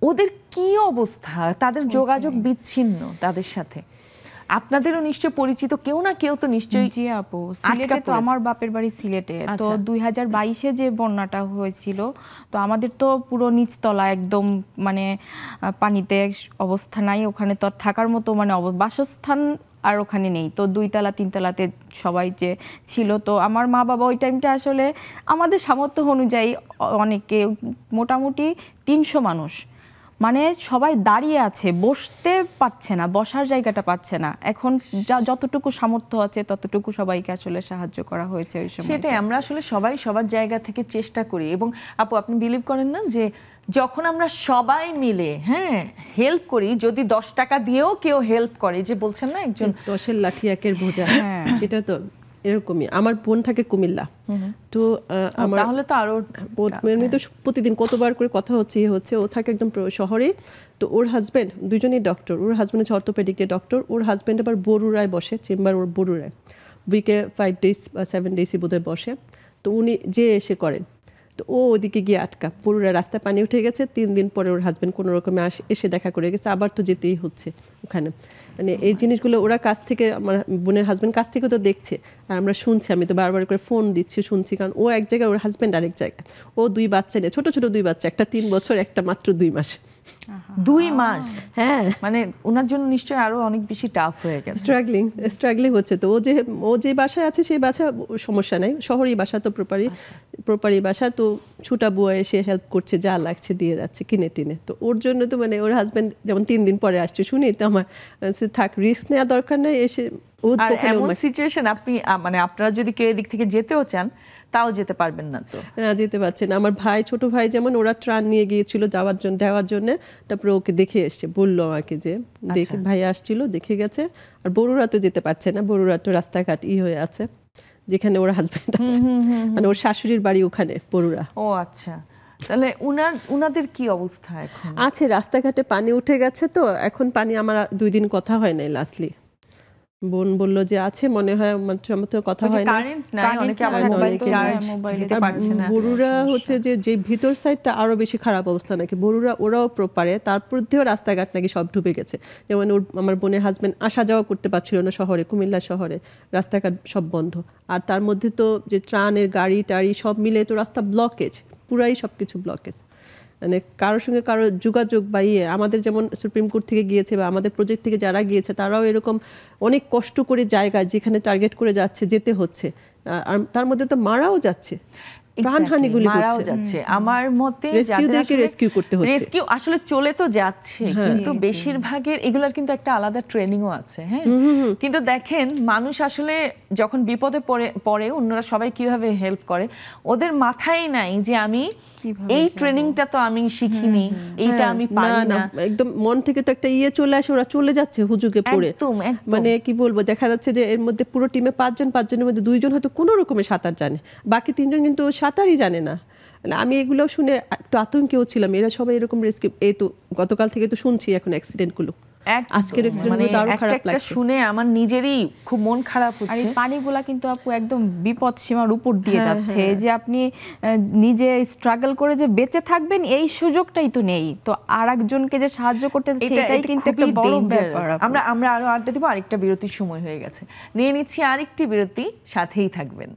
ওদের কি অবস্থা তাদের যোগাযোগ বিচ্ছিন্ন তাদের সাথে আপনাদেরও নিশ্চয় পরিচিত কেউ না কেউ তো নিশ্চয়ই জি আপু সিলেটে তো আমার বাপের বাড়ি সিলেটে তো আচ্ছা। দুই হাজার বাইশে যে বন্যাটা হয়েছিল তো আমাদের তো পুরো নিচতলা একদম মানে পানিতে অবস্থা নাই ওখানে তো থাকার মতো মানে বাসস্থান আর ওখানে নেই তো দুইতলা তিনতলাতে সবাই যে ছিল তো আমার মা বাবা ওই টাইমটা আসলে আমাদের সামর্থ্য অনুযায়ী অনেকে মোটামুটি তিনশো মানুষ মানে সবাই দাঁড়িয়ে আছে বসতে পারছে না বসার জায়গাটা পাচ্ছে না এখন যা যতটুকু সামর্থ্য আছে ততটুকু সবাইকে আসলে সাহায্য করা হয়েছে ওই সেটাই আমরা আসলে সবাই সবার জায়গা থেকে চেষ্টা করি এবং আপু আপনি বিলিভ করেন না যে যখন আমরা সবাই মিলে হ্যাঁ হেল্প করি যদি দশ টাকা দিয়েও কেউ হেল্প করে যে বলছেন না একজন দশের লাঠি একের বোঝা হ্যাঁ এটা তো এরকমই আমার বোন থাকে কুমিল্লা তো আমার তাহলে তো আরো মানে তো হ্যাঁ। প্রতিদিন কতবার করে কথা হচ্ছে হচ্ছে ও থাকে একদম শহরে তো ওর হাজব্যান্ড দুজনেই ডক্টর ওর হাজব্যান্ড হচ্ছে অর্থোপেডিকের ডক্টর ওর হাজব্যান্ড আবার বরুরায় বসে চেম্বার ওর বরুরায় উইকে ফাইভ ডেজ বা সেভেন ডেজই বোধহয় বসে তো উনি যে এসে করেন তো ও ওদিকে গিয়ে আটকা পুরোরা রাস্তায় পানি উঠে গেছে তিন দিন পরে ওর হাজব্যান্ড কোনো রকমে এসে দেখা করে গেছে আবার তো যেতেই হচ্ছে ওখানে মানে এই জিনিসগুলো ওরা কাছ থেকে আমার বোনের হাজব্যান্ড কাছ থেকে তো দেখছে আর আমরা শুনছি আমি তো বারবার করে ফোন দিচ্ছি শুনছি কারণ ও এক জায়গায় ওর হাজব্যান্ড আরেক জায়গায় ও দুই বাচ্চা নিয়ে ছোটো ছোটো দুই বাচ্চা একটা তিন বছর একটা মাত্র দুই মাস দুই মাস হ্যাঁ মানে ওনার জন্য নিশ্চয়ই আরো অনেক বেশি টাফ হয়ে গেছে স্ট্রাগলিং স্ট্রাগলিং হচ্ছে তো ও যে ও যে বাসায় আছে সেই বাসা সমস্যা নাই শহরের বাসা তো প্রপারি আচ্ছা। প্রপারি বাসা তো ছুটা বুয়া এসে হেল্প করছে যা লাগছে দিয়ে যাচ্ছে কিনে টিনে তো ওর জন্য তো মানে ওর হাজবেন্ড যেমন তিন দিন পরে আসছে শুনি তো আমার থাক রিস্ক নেওয়া দরকার নেই এসে ও এমন সিচুয়েশন আপনি মানে আপনারা যদি কেউ এদিক থেকে যেতেও চান তাও যেতে পারবেন না তো না যেতে পারছেন আমার ভাই ছোট ভাই যেমন ওরা ট্রান নিয়ে গিয়েছিল যাওয়ার জন্য দেওয়ার জন্য তারপরে ওকে দেখে এসছে বললো আমাকে যে আচ্ছা। দেখে ভাই আসছিল দেখে গেছে আর বড়ুরা তো যেতে পারছে না বড়ুরা তো রাস্তাঘাট ই হয়ে আছে যেখানে ওর হাজব্যান্ড আছে মানে ওর শাশুড়ির বাড়ি ওখানে বড়ুরা ও আচ্ছা তাহলে উনার উনাদের কি অবস্থা এখন আছে রাস্তাঘাটে পানি উঠে গেছে তো এখন পানি আমার দুই দিন কথা হয় নাই লাস্টলি বোন বললো যে আছে মনে হয় কথা হয় বরুরা হচ্ছে যে যে ভিতর সাইডটা আরো বেশি খারাপ অবস্থা নাকি বরুরা ওরাও প্রপারে তারপর দিয়েও রাস্তাঘাট নাকি সব ডুবে গেছে যেমন ওর আমার বোনের হাজবেন্ড আসা যাওয়া করতে পারছিল না শহরে কুমিল্লা শহরে রাস্তাঘাট সব বন্ধ আর তার মধ্যে তো যে ট্রানের গাড়ি টাড়ি সব মিলে তো রাস্তা ব্লকেজ পুরাই সবকিছু ব্লকেজ মানে কারোর সঙ্গে কারো যোগাযোগ বা ইয়ে আমাদের যেমন সুপ্রিম কোর্ট থেকে গিয়েছে বা আমাদের প্রজেক্ট থেকে যারা গিয়েছে তারাও এরকম অনেক কষ্ট করে জায়গা যেখানে টার্গেট করে যাচ্ছে যেতে হচ্ছে আর তার মধ্যে তো মারাও যাচ্ছে প্রাণহানিগুলি মারাও যাচ্ছে আমার মতে রেস্কিউ করতে হচ্ছে রেস্কিউ আসলে চলে তো যাচ্ছে হ্যাঁ। কিন্তু বেশিরভাগের এগুলার কিন্তু একটা আলাদা ট্রেনিংও আছে হ্যাঁ কিন্তু দেখেন মানুষ আসলে যখন বিপদে পড়ে পড়ে অন্যরা সবাই কিভাবে হেল্প করে ওদের মাথায় নাই যে আমি এই ট্রেনিংটা তো আমি শিখিনি এইটা হ্যাঁ, আমি পারি না একদম মন থেকে তো একটা ইয়ে চলে আসে ওরা চলে যাচ্ছে হুজুগে পড়ে মানে কি বলবো দেখা যাচ্ছে যে এর মধ্যে পুরো টিমে পাঁচজন পাঁচজনের মধ্যে দুইজন হয়তো কোনো রকমের সাঁতার জানে বাকি তিনজন কিন্তু সাঁতারই জানে না মানে আমি এগুলো শুনে একটু আতঙ্কেও ছিলাম এরা সবাই এরকম রেস্কিউ এই তো গতকাল থেকে তো শুনছি এখন অ্যাক্সিডেন্টগুলো আজকের মানে আরো খারাপ লাগছে শুনে আমার নিজেরই খুব মন খারাপ হচ্ছে আর পানিগুলা কিন্তু আপু একদম বিপদ সীমার উপর দিয়ে হ্যাঁ, যাচ্ছে হ্যাঁ। যে আপনি নিজে স্ট্রাগল করে যে বেঁচে থাকবেন এই সুযোগটাই তো নেই তো আরেকজনকে যে সাহায্য করতে সেটাই কিন্তু একটা বড় ব্যাপার আমরা আমরা আরো আড্ডা দিব আরেকটা বিরতির সময় হয়ে গেছে নিয়ে নিচ্ছি আরেকটি বিরতি সাথেই থাকবেন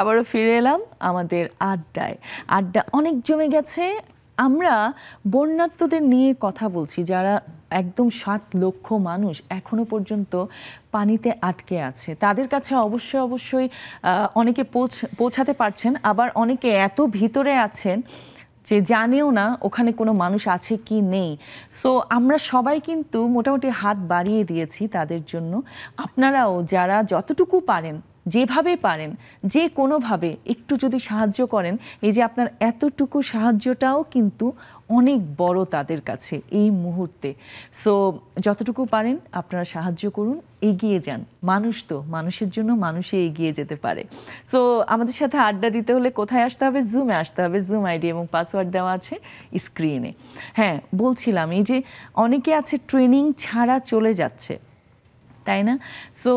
আবারও ফিরে এলাম আমাদের আড্ডায় আড্ডা অনেক জমে গেছে আমরা বন্যাত্মদের নিয়ে কথা বলছি যারা একদম সাত লক্ষ মানুষ এখনো পর্যন্ত পানিতে আটকে আছে তাদের কাছে অবশ্যই অবশ্যই অনেকে পৌঁছ পৌঁছাতে পারছেন আবার অনেকে এত ভিতরে আছেন যে জানেও না ওখানে কোনো মানুষ আছে কি নেই সো আমরা সবাই কিন্তু মোটামুটি হাত বাড়িয়ে দিয়েছি তাদের জন্য আপনারাও যারা যতটুকু পারেন যেভাবে পারেন যে কোনোভাবে একটু যদি সাহায্য করেন এই যে আপনার এতটুকু সাহায্যটাও কিন্তু অনেক বড় তাদের কাছে এই মুহূর্তে সো যতটুকু পারেন আপনারা সাহায্য করুন এগিয়ে যান মানুষ তো মানুষের জন্য মানুষে এগিয়ে যেতে পারে সো আমাদের সাথে আড্ডা দিতে হলে কোথায় আসতে হবে জুমে আসতে হবে জুম আইডি এবং পাসওয়ার্ড দেওয়া আছে স্ক্রিনে হ্যাঁ বলছিলাম এই যে অনেকে আছে ট্রেনিং ছাড়া চলে যাচ্ছে তাই না সো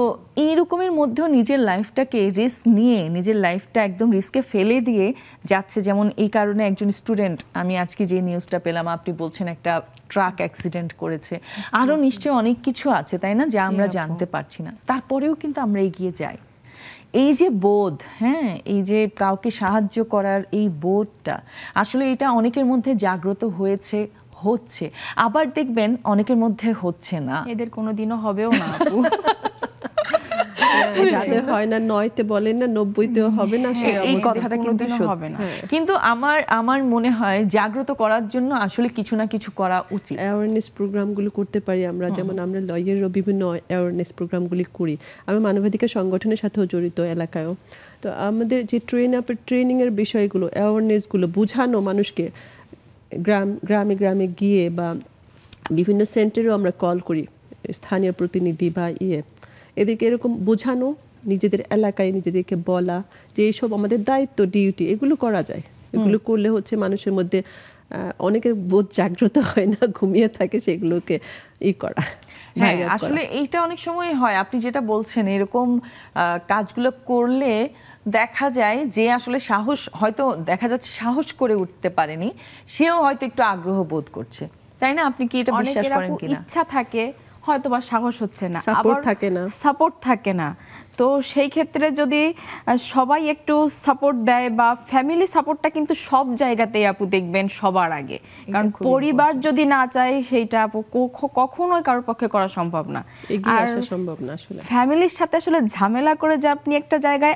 এইরকমের মধ্যেও নিজের লাইফটাকে রিস্ক নিয়ে নিজের লাইফটা একদম রিস্কে ফেলে দিয়ে যাচ্ছে যেমন এই কারণে একজন স্টুডেন্ট আমি আজকে যে নিউজটা পেলাম আপনি বলছেন একটা ট্রাক অ্যাক্সিডেন্ট করেছে আরও নিশ্চয় অনেক কিছু আছে তাই না যা আমরা জানতে পারছি না তারপরেও কিন্তু আমরা এগিয়ে যাই এই যে বোধ হ্যাঁ এই যে কাউকে সাহায্য করার এই বোধটা আসলে এটা অনেকের মধ্যে জাগ্রত হয়েছে হচ্ছে আবার দেখবেন অনেকের মধ্যে হচ্ছে না এদের কোনোদিনও হবেও না হ্যাঁ, যাদের হয় না নয়তে বলেন না নব্বইতেও হ্যাঁ, হবে না সে এই কথাটা কিন্তু হবে না হ্যাঁ। কিন্তু আমার আমার মনে হয় জাগ্রত করার জন্য আসলে কিছু না কিছু করা উচিত অ্যাওয়ারনেস প্রোগ্রামগুলো করতে পারি আমরা যেমন আমরা লয়ারও বিভিন্ন অ্যাওয়ারনেস প্রোগ্রামগুলি করি আমি মানবাধিকার সংগঠনের সাথেও জড়িত এলাকায়ও তো আমাদের যে ট্রেন আপ ট্রেনিংয়ের বিষয়গুলো অ্যাওয়ারনেসগুলো বোঝানো মানুষকে গ্রাম গ্রামে গ্রামে গিয়ে বা বিভিন্ন সেন্টারেও আমরা কল করি স্থানীয় প্রতিনিধি বা ইয়ে এদেরকে এরকম বোঝানো নিজেদের এলাকায় নিজেদেরকে বলা যে এইসব আমাদের দায়িত্ব ডিউটি এগুলো করা যায় এগুলো করলে হচ্ছে মানুষের মধ্যে অনেকের বোধ জাগ্রত হয় না ঘুমিয়ে থাকে সেগুলোকে ই করা হ্যাঁ আসলে এইটা অনেক সময় হয় আপনি যেটা বলছেন এরকম কাজগুলো করলে দেখা যায় যে আসলে সাহস হয়তো দেখা যাচ্ছে সাহস করে উঠতে পারেনি সেও হয়তো একটু আগ্রহ বোধ করছে তাই না আপনি কি এটা বিশ্বাস করেন কিনা ইচ্ছা থাকে হয়তো বা সাহস হচ্ছে না সাপোর্ট থাকে না সাপোর্ট থাকে না তো সেই ক্ষেত্রে যদি সবাই একটু সাপোর্ট দেয় বা ফ্যামিলি সাপোর্টটা কিন্তু সব জায়গাতেই আপু দেখবেন সবার আগে কারণ পরিবার যদি না চায় সেইটা আপু কখনোই কারোর পক্ষে করা সম্ভব না সম্ভব না ফ্যামিলির সাথে আসলে ঝামেলা করে যে আপনি একটা জায়গায়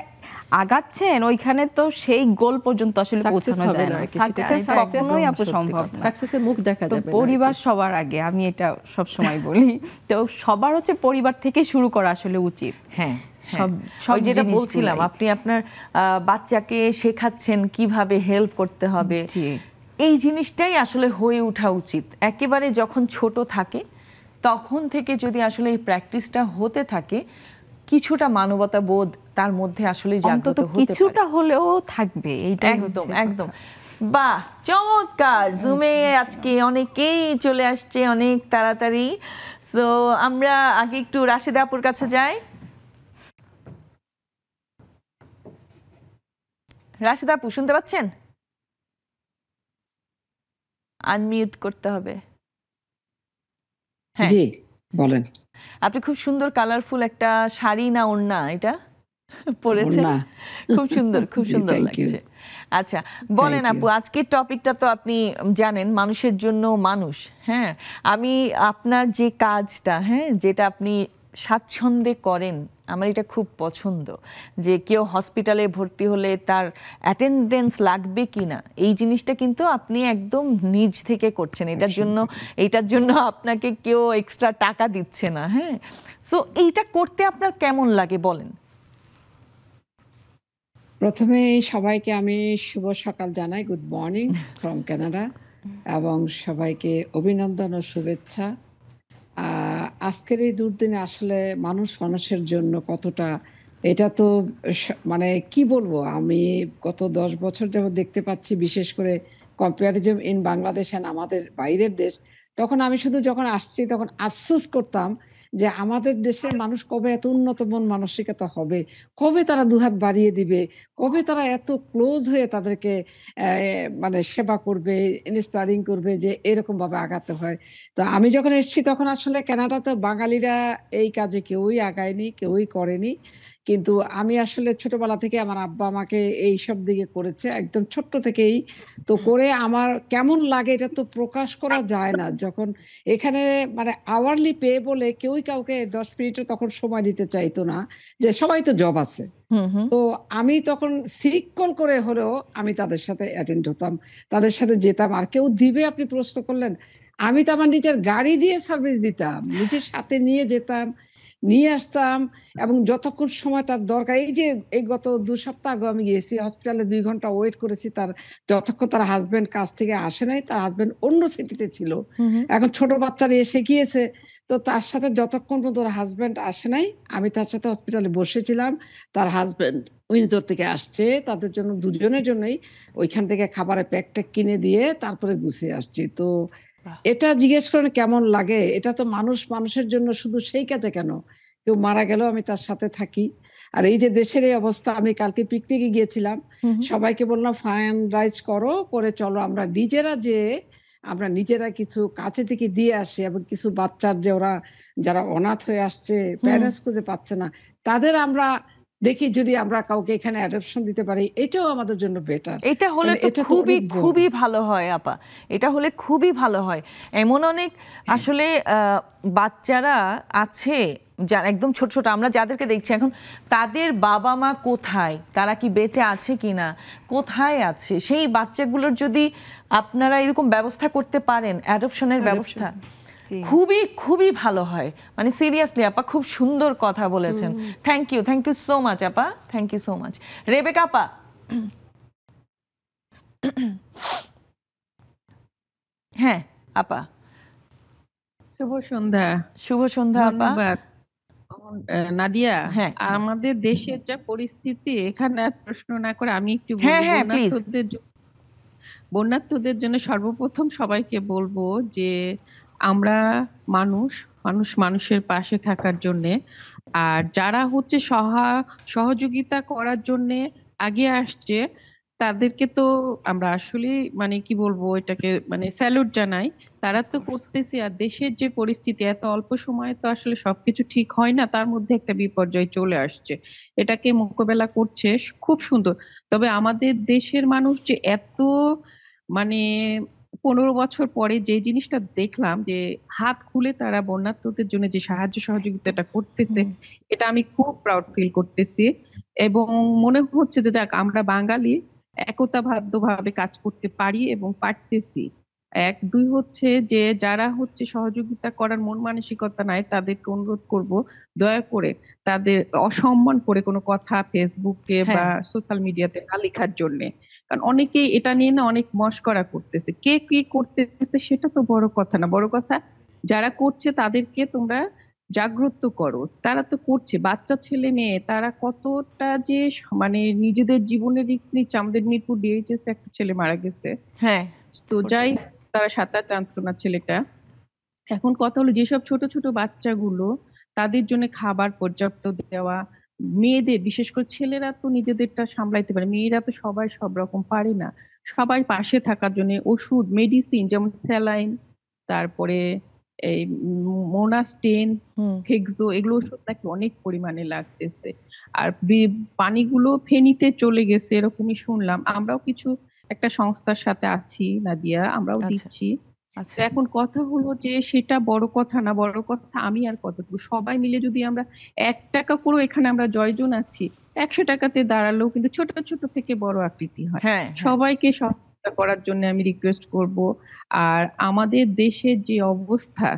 আগাচ্ছেন ওইখানে তো সেই গোল পর্যন্ত আসলে পৌঁছানো যায় না সাকসেস কখনোই আপু সম্ভব না সাকসেসের মুখ দেখা যাবে পরিবার সবার আগে আমি এটা সব সময় বলি তো সবার হচ্ছে পরিবার থেকে শুরু করা আসলে উচিত হ্যাঁ, হ্যাঁ। সব যেটা বলছিলাম আপনি আপনার বাচ্চাকে শেখাচ্ছেন কিভাবে হেল্প করতে হবে এই জিনিসটাই আসলে হয়ে ওঠা উচিত একেবারে যখন ছোট থাকে তখন থেকে যদি আসলে এই প্র্যাকটিসটা হতে থাকে কিছুটা মানবতা বোধ তার মধ্যে আসলে জাগ্রত কিছুটা হলেও থাকবে এইটা একদম একদম বাহ চমৎকার জুমে আজকে অনেকেই চলে আসছে অনেক তাড়াতাড়ি তো আমরা আগে একটু রাশিদা আপুর কাছে যাই রাশিদা আপু শুনতে পাচ্ছেন আনমিউট করতে হবে হ্যাঁ বলেন আপনি খুব সুন্দর কালারফুল একটা শাড়ি না ওড়না এটা পড়েছেন খুব সুন্দর খুব সুন্দর লাগছে আচ্ছা বলেন আপু আজকের টপিকটা তো আপনি জানেন মানুষের জন্য মানুষ হ্যাঁ আমি আপনার যে কাজটা হ্যাঁ যেটা আপনি স্বাচ্ছন্দ্যে করেন আমার এটা খুব পছন্দ যে কেউ হসপিটালে ভর্তি হলে তার অ্যাটেন্ডেন্স লাগবে কি না এই জিনিসটা কিন্তু আপনি একদম নিজ থেকে করছেন এটার জন্য এটার জন্য আপনাকে কেউ এক্সট্রা টাকা দিচ্ছে না হ্যাঁ সো এইটা করতে আপনার কেমন লাগে বলেন প্রথমে সবাইকে আমি শুভ সকাল জানাই গুড মর্নিং ফ্রম ক্যানাডা এবং সবাইকে অভিনন্দন ও শুভেচ্ছা আজকের এই দুর্দিনে আসলে মানুষ মানুষের জন্য কতটা এটা তো মানে কি বলবো আমি গত দশ বছর যেমন দেখতে পাচ্ছি বিশেষ করে কম্পারিজম ইন বাংলাদেশ অ্যান্ড আমাদের বাইরের দেশ তখন আমি শুধু যখন আসছি তখন আফসোস করতাম যে আমাদের দেশের মানুষ কবে এত উন্নত মন মানসিকতা হবে কবে তারা দুহাত বাড়িয়ে দিবে কবে তারা এত ক্লোজ হয়ে তাদেরকে মানে সেবা করবে ইনস্পায়ারিং করবে যে এরকম ভাবে আগাতে হয় তো আমি যখন এসেছি তখন আসলে তো বাঙালিরা এই কাজে কেউই আগায়নি কেউই করেনি কিন্তু আমি আসলে ছোটবেলা থেকে আমার আব্বা আমাকে এই সব দিকে করেছে একদম ছোট্ট থেকেই তো করে আমার কেমন লাগে এটা তো প্রকাশ করা যায় না যখন এখানে মানে আওয়ারলি পে বলে কেউই কাউকে দশ মিনিটও তখন সময় দিতে চাইতো না যে সবাই তো জব আছে তো আমি তখন সিক কল করে হলেও আমি তাদের সাথে অ্যাটেন্ড হতাম তাদের সাথে যেতাম আর কেউ দিবে আপনি প্রশ্ন করলেন আমি তো আমার নিজের গাড়ি দিয়ে সার্ভিস দিতাম নিজের সাথে নিয়ে যেতাম নিয়ে আসতাম এবং যতক্ষণ সময় তার দরকার এই যে এই গত দু সপ্তাহ আগে আমি গিয়েছি হসপিটালে দুই ঘন্টা ওয়েট করেছি তার যতক্ষণ তার হাজব্যান্ড কাজ থেকে আসে নাই তার হাজবেন্ড অন্য সিটিতে ছিল এখন ছোট বাচ্চা নিয়ে এসে গিয়েছে তো তার সাথে যতক্ষণ পর্যন্ত ওর হাজবেন্ড আসে নাই আমি তার সাথে হসপিটালে বসেছিলাম তার হাজবেন্ড উইন্ডোর থেকে আসছে তাদের জন্য দুজনের জন্যই ওইখান থেকে খাবারের প্যাকটা কিনে দিয়ে তারপরে গুছিয়ে আসছি তো এটা জিজ্ঞেস করেন কেমন লাগে এটা তো মানুষ মানুষের জন্য শুধু সেই কাজে কেন কেউ মারা গেলেও আমি তার সাথে থাকি আর এই যে দেশের এই অবস্থা আমি কালকে পিকনিকে গিয়েছিলাম সবাইকে বললাম ফাইন রাইজ করো করে চলো আমরা নিজেরা যে আমরা নিজেরা কিছু কাছে থেকে দিয়ে আসি এবং কিছু বাচ্চার যে ওরা যারা অনাথ হয়ে আসছে প্যারেন্টস খুঁজে পাচ্ছে না তাদের আমরা দেখি যদি আমরা কাউকে এখানে অ্যাডাপশন দিতে পারি এটাও আমাদের জন্য বেটার এটা হলে মানে এটা খুবই খুবই ভালো হয় আপা এটা হলে খুবই ভালো হয় এমন অনেক আসলে বাচ্চারা আছে যারা একদম ছোট ছোট আমরা যাদেরকে দেখছি এখন তাদের বাবা মা কোথায় তারা কি বেঁচে আছে কি না কোথায় আছে সেই বাচ্চাগুলোর যদি আপনারা এরকম ব্যবস্থা করতে পারেন অ্যাডপশনের ব্যবস্থা খুবই খুবই ভালো হয় মানে সিরিয়াসলি আপা খুব সুন্দর কথা বলেছেন thank you thank you so much আপা thank you so much Rebek আপা হ্যাঁ আপা শুভ সন্ধ্যা শুভ সন্ধ্যা আপা নাদিয়া হ্যাঁ। আমাদের দেশের যা পরিস্থিতি এখানে প্রশ্ন না করে আমি একটু হ্যাঁ, হ্যাঁ, বন্যার্থদের জন্য সর্বপ্রথম সবাইকে বলবো যে আমরা মানুষ মানুষ মানুষের পাশে থাকার জন্যে আর যারা হচ্ছে সহা সহযোগিতা করার জন্যে আগে আসছে তাদেরকে তো আমরা আসলে মানে কি বলবো এটাকে মানে স্যালুট জানাই তারা তো করতেছে আর দেশের যে পরিস্থিতি এত অল্প সময়ে তো আসলে সবকিছু ঠিক হয় না তার মধ্যে একটা বিপর্যয় চলে আসছে এটাকে মোকাবেলা করছে খুব সুন্দর তবে আমাদের দেশের মানুষ যে এত মানে পনেরো বছর পরে যে জিনিসটা দেখলাম যে হাত খুলে তারা বন্যাত্মদের জন্য যে সাহায্য সহযোগিতাটা করতেছে এটা আমি খুব প্রাউড ফিল করতেছি এবং মনে হচ্ছে যে যাক আমরা বাঙালি একতাবাধ্যভাবে কাজ করতে পারি এবং পারতেছি এক দুই হচ্ছে যে যারা হচ্ছে সহযোগিতা করার মন মানসিকতা নাই তাদেরকে অনুরোধ করব দয়া করে তাদের অসম্মান করে কোনো কথা ফেসবুকে হ্যাঁ। বা সোশ্যাল মিডিয়াতে না লেখার জন্যে কারণ অনেকেই এটা নিয়ে না অনেক মস্করা করতেছে কে কি করতেছে সেটা তো বড় কথা না বড় কথা যারা করছে তাদেরকে তোমরা জাগ্রত করো তারা তো করছে বাচ্চা ছেলে মেয়ে তারা কতটা যে মানে নিজেদের জীবনের রিস্ক নিচ্ছে আমাদের মিরপুর ডিএইচএস একটা ছেলে মারা গেছে হ্যাঁ তো যাই তারা সাঁতার টানতো না ছেলেটা এখন কথা হলো যেসব ছোট ছোট বাচ্চাগুলো তাদের জন্য খাবার পর্যাপ্ত দেওয়া মেয়েদের বিশেষ করে ছেলেরা তো নিজেদেরটা সামলাইতে পারে মেয়েরা তো সবাই সব রকম পারে না সবাই পাশে থাকার জন্য ওষুধ মেডিসিন যেমন স্যালাইন তারপরে এই মোনাস্টেন ফেক্সো এগুলো ওষুধ নাকি অনেক পরিমাণে লাগতেছে আর পানিগুলো ফেনিতে চলে গেছে এরকমই শুনলাম আমরাও কিছু একটা সংস্থার সাথে আছি নাদিয়া আমরাও আচ্ছা। দিচ্ছি আচ্ছা এখন কথা হলো যে সেটা বড় কথা না বড় কথা আমি আর কতটুকু সবাই মিলে যদি আমরা এক টাকা করে এখানে আমরা জয়জন আছি একশো টাকাতে দাঁড়ালেও কিন্তু ছোট ছোট থেকে বড় আকৃতি হয় হ্যাঁ, হ্যাঁ। সবাইকে সহায়তা করার জন্য আমি রিকোয়েস্ট করব আর আমাদের দেশের যে অবস্থা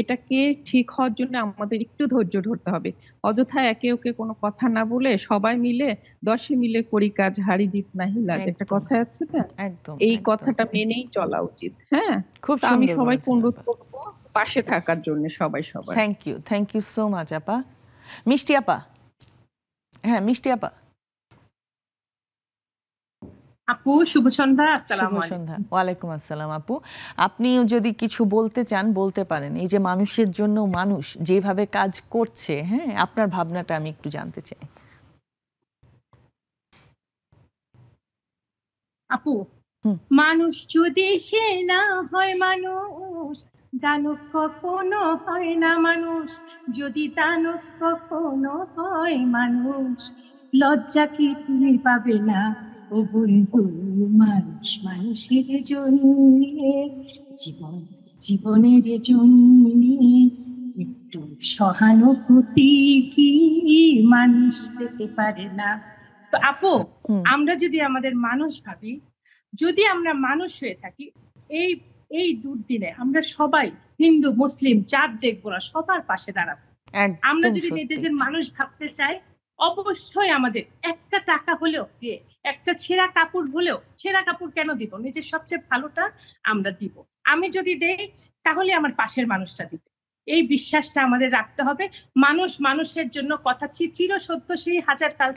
এটাকে ঠিক হওয়ার জন্য আমাদের একটু ধৈর্য ধরতে হবে অযথা একে ওকে কোনো কথা না বলে সবাই মিলে দশে মিলে করি কাজ হারি জিত না লাজ একটা কথা আছে না এই কথাটা মেনেই চলা উচিত হ্যাঁ খুব আমি সবাই অনুরোধ করবো পাশে থাকার জন্য সবাই সবাই thank you thank you so much আপা মিষ্টি আপা হ্যাঁ মিষ্টি আপা আপু শুভ সন্ধ্যা আসসালামু সন্ধ্যা ওয়ালাইকুম আসসালাম আপু আপনি যদি কিছু বলতে চান বলতে পারেন এই যে মানুষের জন্য মানুষ যেভাবে কাজ করছে হ্যাঁ আপনার ভাবনাটা আমি একটু জানতে চাই আপু মানুষ যদি সে না হয় মানুষ দানব কখনো হয় না মানুষ যদি দানব কখনো হয় মানুষ লজ্জা কি তুমি পাবে না বন্ধু মানুষ মানুষের জন্যে জীবন জীবনের জন্যে একটু সহানুভূতি কি মানুষ পেতে পারে না তো আপু আমরা যদি আমাদের মানুষ ভাবি যদি আমরা মানুষ হয়ে থাকি এই এই দুর্দিনে আমরা সবাই হিন্দু মুসলিম চাপ দেখবো না সবার পাশে দাঁড়াবো আমরা যদি নিজেদের মানুষ ভাবতে চাই অবশ্যই আমাদের একটা টাকা হলেও দিয়ে একটা ছেঁড়া কাপড় হলেও ছেঁড়া কাপড় কেন দিব নিজের সবচেয়ে ভালোটা আমরা দিব আমি যদি দেই তাহলে আমার পাশের মানুষটা দিবে এই বিশ্বাসটা আমাদের রাখতে হবে মানুষ মানুষের জন্য কথা চির সত্য সেই হাজার কাল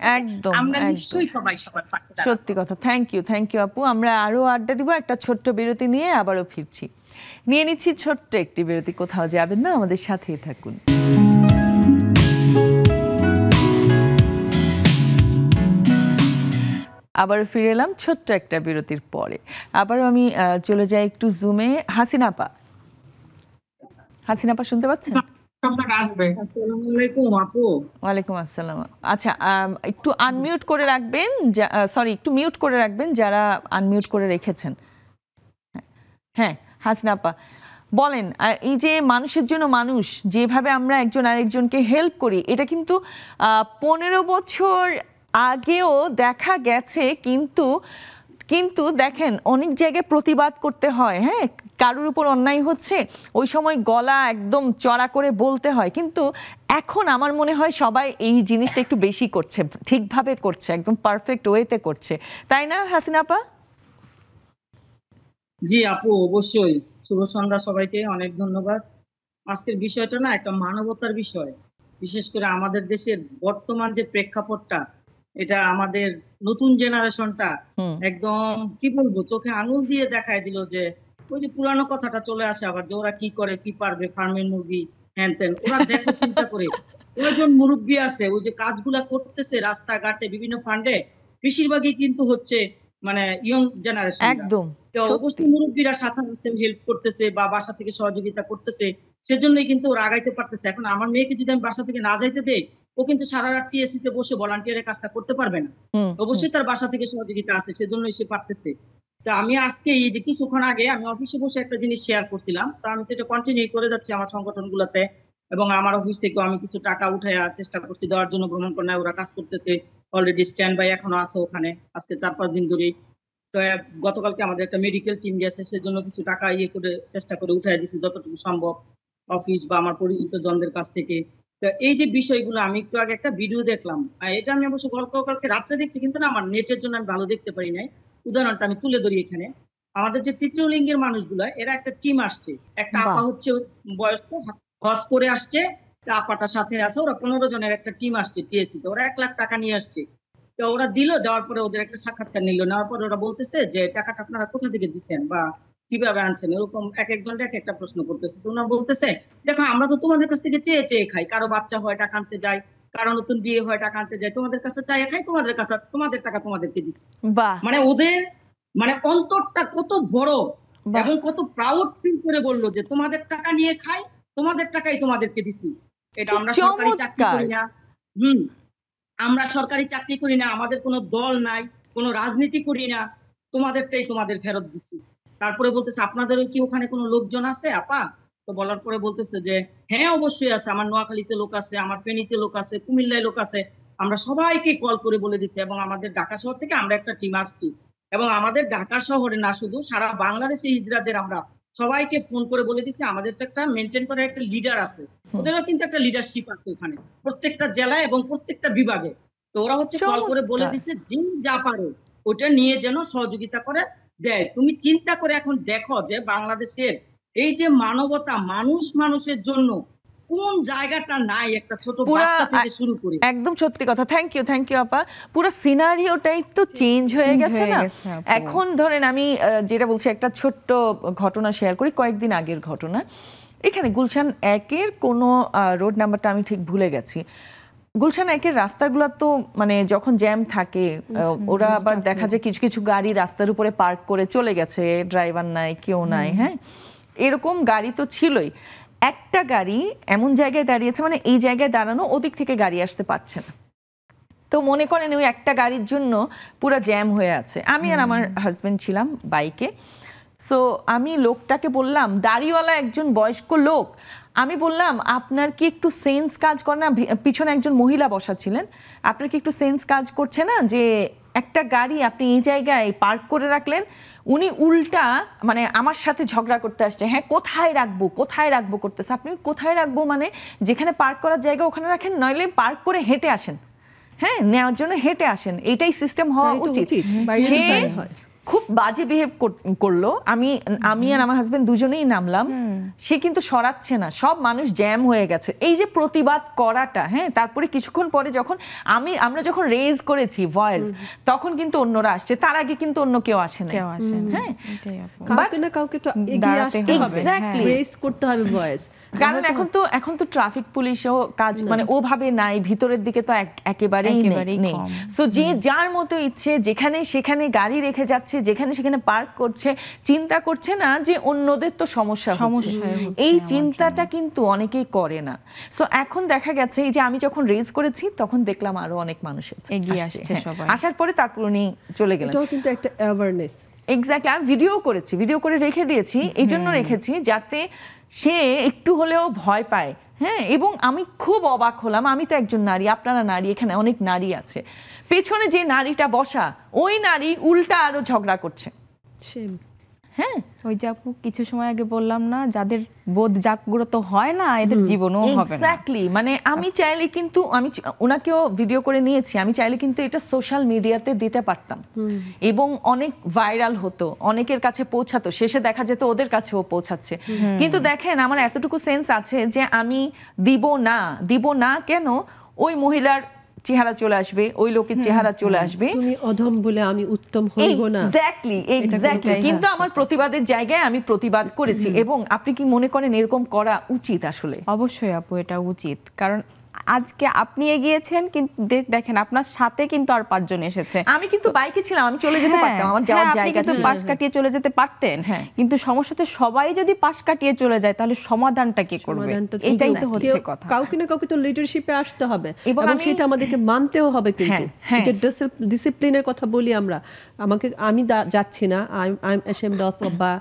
আমরা নিশ্চয়ই সবাই সবার সত্যি কথা থ্যাংক ইউ থ্যাংক ইউ আপু আমরা আরো আড্ডা দিব একটা ছোট্ট বিরতি নিয়ে আবারও ফিরছি নিয়ে নিচ্ছি ছোট্ট একটি বিরতি কোথাও যাবেন না আমাদের সাথেই থাকুন আবার ফিরে এলাম ছোট্ট একটা বিরতির পরে আবার আমি চলে যাই একটু জুমে হাসিনাপা হাসিনাপা শুনতে পাচ্ছেন সরি আচ্ছা, একটু মিউট করে রাখবেন যারা আনমিউট করে রেখেছেন হ্যাঁ বলেন এই যে মানুষের জন্য মানুষ যেভাবে আমরা একজন আরেকজনকে হেল্প করি এটা কিন্তু পনেরো বছর আগেও দেখা গেছে কিন্তু কিন্তু দেখেন অনেক জায়গায় প্রতিবাদ করতে হয় হ্যাঁ কারোর উপর অন্যায় হচ্ছে ওই সময় গলা একদম চড়া করে বলতে হয় কিন্তু এখন আমার মনে হয় সবাই এই জিনিসটা একটু বেশি করছে ঠিকভাবে করছে একদম পারফেক্ট ওয়েতে করছে তাই না হাসিনাপা জি আপু অবশ্যই শুভ সন্ধ্যা সবাইকে অনেক ধন্যবাদ আজকের বিষয়টা না একটা মানবতার বিষয় বিশেষ করে আমাদের দেশের বর্তমান যে প্রেক্ষাপটটা এটা আমাদের নতুন জেনারেশনটা একদম কি বলবো চোখে আঙুল দিয়ে দেখায় দিল যে ওই যে পুরানো কথাটা চলে আসে আবার যে ওরা কি করে কি পারবে ফার্মের মুরগি হ্যান ত্যান ওরা দেখো চিন্তা করে ওইজন মুরব্বী আছে ওই যে কাজগুলা করতেছে রাস্তাঘাটে বিভিন্ন ফান্ডে বেশিরভাগই কিন্তু হচ্ছে মানে ইয়ং জেনারেশন একদম তো অবশ্যই মুরব্বীরা সাথে হেল্প করতেছে বা বাসা থেকে সহযোগিতা করতেছে সেজন্যই কিন্তু ওরা আগাইতে পারতেছে এখন আমার মেয়েকে যদি আমি বাসা থেকে না যাইতে দেই ও কিন্তু সারা রাত টিএসসি তে বসে ভলান্টিয়ারের কাজটা করতে পারবে না অবশ্যই তার বাসা থেকে সহযোগিতা আছে সেজন্যই সে পারতেছে তা আমি আজকে এই যে কিছুক্ষণ আগে আমি অফিসে বসে একটা জিনিস শেয়ার করছিলাম তো আমি তো এটা কন্টিনিউ করে যাচ্ছি আমার সংগঠনগুলোতে এবং আমার অফিস থেকেও আমি কিছু টাকা উঠায় চেষ্টা করছি দেওয়ার জন্য ভ্রমণ কন্যায় ওরা কাজ করতেছে অলরেডি স্ট্যান্ড বাই এখনো আছে ওখানে আজকে চার পাঁচ দিন ধরেই তো গতকালকে আমাদের একটা মেডিকেল টিম গেছে সেজন্য কিছু টাকা ইয়ে করে চেষ্টা করে উঠাই দিছি যতটুকু সম্ভব অফিস বা আমার পরিচিত জনদের কাছ থেকে তো এই যে বিষয়গুলো আমি একটু আগে একটা ভিডিও দেখলাম এটা আমি অবশ্য গল্প কালকে রাত্রে দেখছি কিন্তু না আমার নেটের জন্য আমি ভালো দেখতে পারি নাই উদাহরণটা আমি তুলে ধরি এখানে আমাদের যে তৃতীয় লিঙ্গের মানুষগুলো এরা একটা টিম আসছে একটা আপা হচ্ছে বয়স্ক হস করে আসছে আপাটা সাথে আছে ওরা পনেরো জনের একটা টিম আসছে টিএসসি তে ওরা এক লাখ টাকা নিয়ে আসছে তো ওরা দিল দেওয়ার পরে ওদের একটা সাক্ষাৎকার নিল নেওয়ার পরে ওরা বলতেছে যে টাকাটা আপনারা কোথা থেকে দিচ্ছেন বা কিভাবে আনছেন এরকম এক একজন এক একটা প্রশ্ন করতেছে তো ওনার বলতেছে দেখো আমরা তো তোমাদের কাছ থেকে চেয়ে চেয়ে খাই কারো বাচ্চা হয় টাকা আনতে যাই কারো নতুন বিয়ে হয় টাকা আনতে যাই তোমাদের কাছে চাই খাই তোমাদের কাছে তোমাদের টাকা তোমাদেরকে দিচ্ছি মানে ওদের মানে অন্তরটা কত বড় এবং কত প্রাউড ফিল করে বললো যে তোমাদের টাকা নিয়ে খাই তোমাদের টাকাই তোমাদেরকে দিছি এটা আমরা সরকারি চাকরি করি না হুম আমরা সরকারি চাকরি করি না আমাদের কোনো দল নাই কোনো রাজনীতি করি না তোমাদেরটাই তোমাদের ফেরত দিছি তারপরে বলতেছে আপনাদের কি ওখানে কোনো লোকজন আছে আপা তো বলার পরে বলতেছে যে হ্যাঁ অবশ্যই আছে আমার নোয়াখালীতে লোক আছে আমার ফেনীতে লোক আছে কুমিল্লায় লোক আছে আমরা সবাইকে কল করে বলে দিছি এবং আমাদের ঢাকা শহর থেকে আমরা একটা টিম আসছি এবং আমাদের ঢাকা শহরে না শুধু সারা বাংলাদেশে হিজরাদের আমরা সবাইকে ফোন করে বলে দিছি আমাদের তো একটা মেনটেন করার একটা লিডার আছে ওদেরও কিন্তু একটা লিডারশিপ আছে ওখানে প্রত্যেকটা জেলায় এবং প্রত্যেকটা বিভাগে তো ওরা হচ্ছে কল করে বলে দিছে যে যা পারে ওটা নিয়ে যেন সহযোগিতা করে দেয় তুমি চিন্তা করে এখন দেখো যে বাংলাদেশের এই যে মানবতা মানুষ মানুষের জন্য কোন জায়গাটা নাই একটা ছোট বাচ্চা থেকে শুরু করে একদম সত্যি কথা থ্যাংক ইউ থ্যাংক ইউ আপা পুরো সিনারিওটাই তো চেঞ্জ হয়ে গেছে না এখন ধরেন আমি যেটা বলছি একটা ছোট্ট ঘটনা শেয়ার করি কয়েকদিন আগের ঘটনা এখানে গুলশান একের কোনো রোড নাম্বারটা আমি ঠিক ভুলে গেছি গুলশান একের রাস্তাগুলো তো মানে যখন জ্যাম থাকে ওরা আবার দেখা যায় কিছু কিছু গাড়ি রাস্তার উপরে পার্ক করে চলে গেছে ড্রাইভার নাই কেউ নাই হ্যাঁ এরকম গাড়ি তো ছিলই একটা গাড়ি এমন জায়গায় দাঁড়িয়েছে মানে এই জায়গায় দাঁড়ানো ওদিক থেকে গাড়ি আসতে পারছে না তো মনে করেন ওই একটা গাড়ির জন্য পুরো জ্যাম হয়ে আছে আমি আর আমার হাজব্যান্ড ছিলাম বাইকে সো আমি লোকটাকে বললাম দাড়িওয়ালা একজন বয়স্ক লোক আমি বললাম আপনার কি একটু সেন্স কাজ করে না পিছনে একজন মহিলা বসা ছিলেন আপনার কি একটু সেন্স কাজ করছে না যে একটা গাড়ি আপনি এই জায়গায় পার্ক করে রাখলেন উনি উল্টা মানে আমার সাথে ঝগড়া করতে আসছে হ্যাঁ কোথায় রাখবো কোথায় রাখবো করতেছে আপনি কোথায় রাখবো মানে যেখানে পার্ক করার জায়গা ওখানে রাখেন নইলে পার্ক করে হেঁটে আসেন হ্যাঁ নেওয়ার জন্য হেঁটে আসেন এইটাই সিস্টেম হওয়া উচিত খুব বাজে বিহেভ করলো আমি আমি আর আমার হাজবেন্ড দুজনেই নামলাম সে কিন্তু সরাচ্ছে না সব মানুষ জ্যাম হয়ে গেছে এই যে প্রতিবাদ করাটা হ্যাঁ তারপরে কিছুক্ষণ পরে যখন আমি আমরা যখন রেজ করেছি ভয়েস তখন কিন্তু অন্যরা আসছে তার আগে কিন্তু অন্য কেউ আসে না কেউ আসে হ্যাঁ কাউকে না কাউকে তো এগিয়ে আসতে হবে রেজ হ্যাঁ। করতে হবে ভয়েস কারণ এখন তো এখন তো ট্রাফিক পুলিশও কাজ মানে ওভাবে নাই ভিতরের দিকে তো একেবারেই নেই সো যে যার মতো ইচ্ছে যেখানে সেখানে গাড়ি রেখে যাচ্ছে যেখানে সেখানে পার্ক করছে চিন্তা করছে না যে অন্যদের তো সমস্যা এই চিন্তাটা কিন্তু অনেকেই করে না সো এখন দেখা গেছে এই যে আমি যখন রেজ করেছি তখন দেখলাম আরো অনেক মানুষ এগিয়ে আসছে হ্যাঁ, আসার পরে তারপর উনি চলে গেলেন কিন্তু একটা অ্যাওয়ারনেস এক্স্যাক্টলি আমি ভিডিও করেছি ভিডিও করে রেখে দিয়েছি এই জন্য রেখেছি যাতে সে একটু হলেও ভয় পায় হ্যাঁ এবং আমি খুব অবাক হলাম আমি তো একজন নারী আপনারা নারী এখানে অনেক নারী আছে পেছনে যে নারীটা বসা ওই নারী উল্টা আরও ঝগড়া করছে হ্যাঁ ওই যে আপু কিছু সময় আগে বললাম না যাদের বোধ জাগ্রত হয় না এদের জীবনও হবে এক্স্যাক্টলি মানে আমি আচ্ছা। চাইলে কিন্তু আমি ওনাকেও ভিডিও করে নিয়েছি আমি চাইলে কিন্তু এটা সোশ্যাল মিডিয়াতে দিতে পারতাম এবং অনেক ভাইরাল হতো অনেকের কাছে পৌঁছাতো শেষে দেখা যেত ওদের কাছেও পৌঁছাচ্ছে কিন্তু দেখেন আমার এতটুকু সেন্স আছে যে আমি দিব না দিব না কেন ওই মহিলার চেহারা চলে আসবে ওই লোকের চেহারা চলে আসবে তুমি অধম বলে আমি উত্তম হইব না এক্স্যাক্টলি এক্স্যাক্টলি কিন্তু আমার প্রতিবাদের জায়গায় আমি প্রতিবাদ করেছি এবং আপনি কি মনে করেন এরকম করা উচিত আসলে অবশ্যই আপু এটা উচিত কারণ আজকে আপনি এগিয়েছেন কিন্তু দেখেন আপনার সাথে কিন্তু আর পাঁচজন এসেছে আমি কিন্তু বাইকে ছিলাম আমি চলে যেতে হ্যাঁ, পারতাম আমার হ্যাঁ, যাওয়ার জায়গা ছিল পাশ কাটিয়ে চলে যেতে পারতেন হ্যাঁ। কিন্তু সমস্যা হচ্ছে সবাই যদি পাশ কাটিয়ে চলে যায় তাহলে সমাধানটা কি করবে এটাই তো হচ্ছে কথা কাউকে না কাউকে তো লিডারশিপে আসতে হবে এবং সেটা আমাদেরকে মানতেও হবে কিন্তু যে ডিসিপ্লিনের কথা বলি আমরা আমাকে আমি যাচ্ছি না আই এম এশেমড অফ বা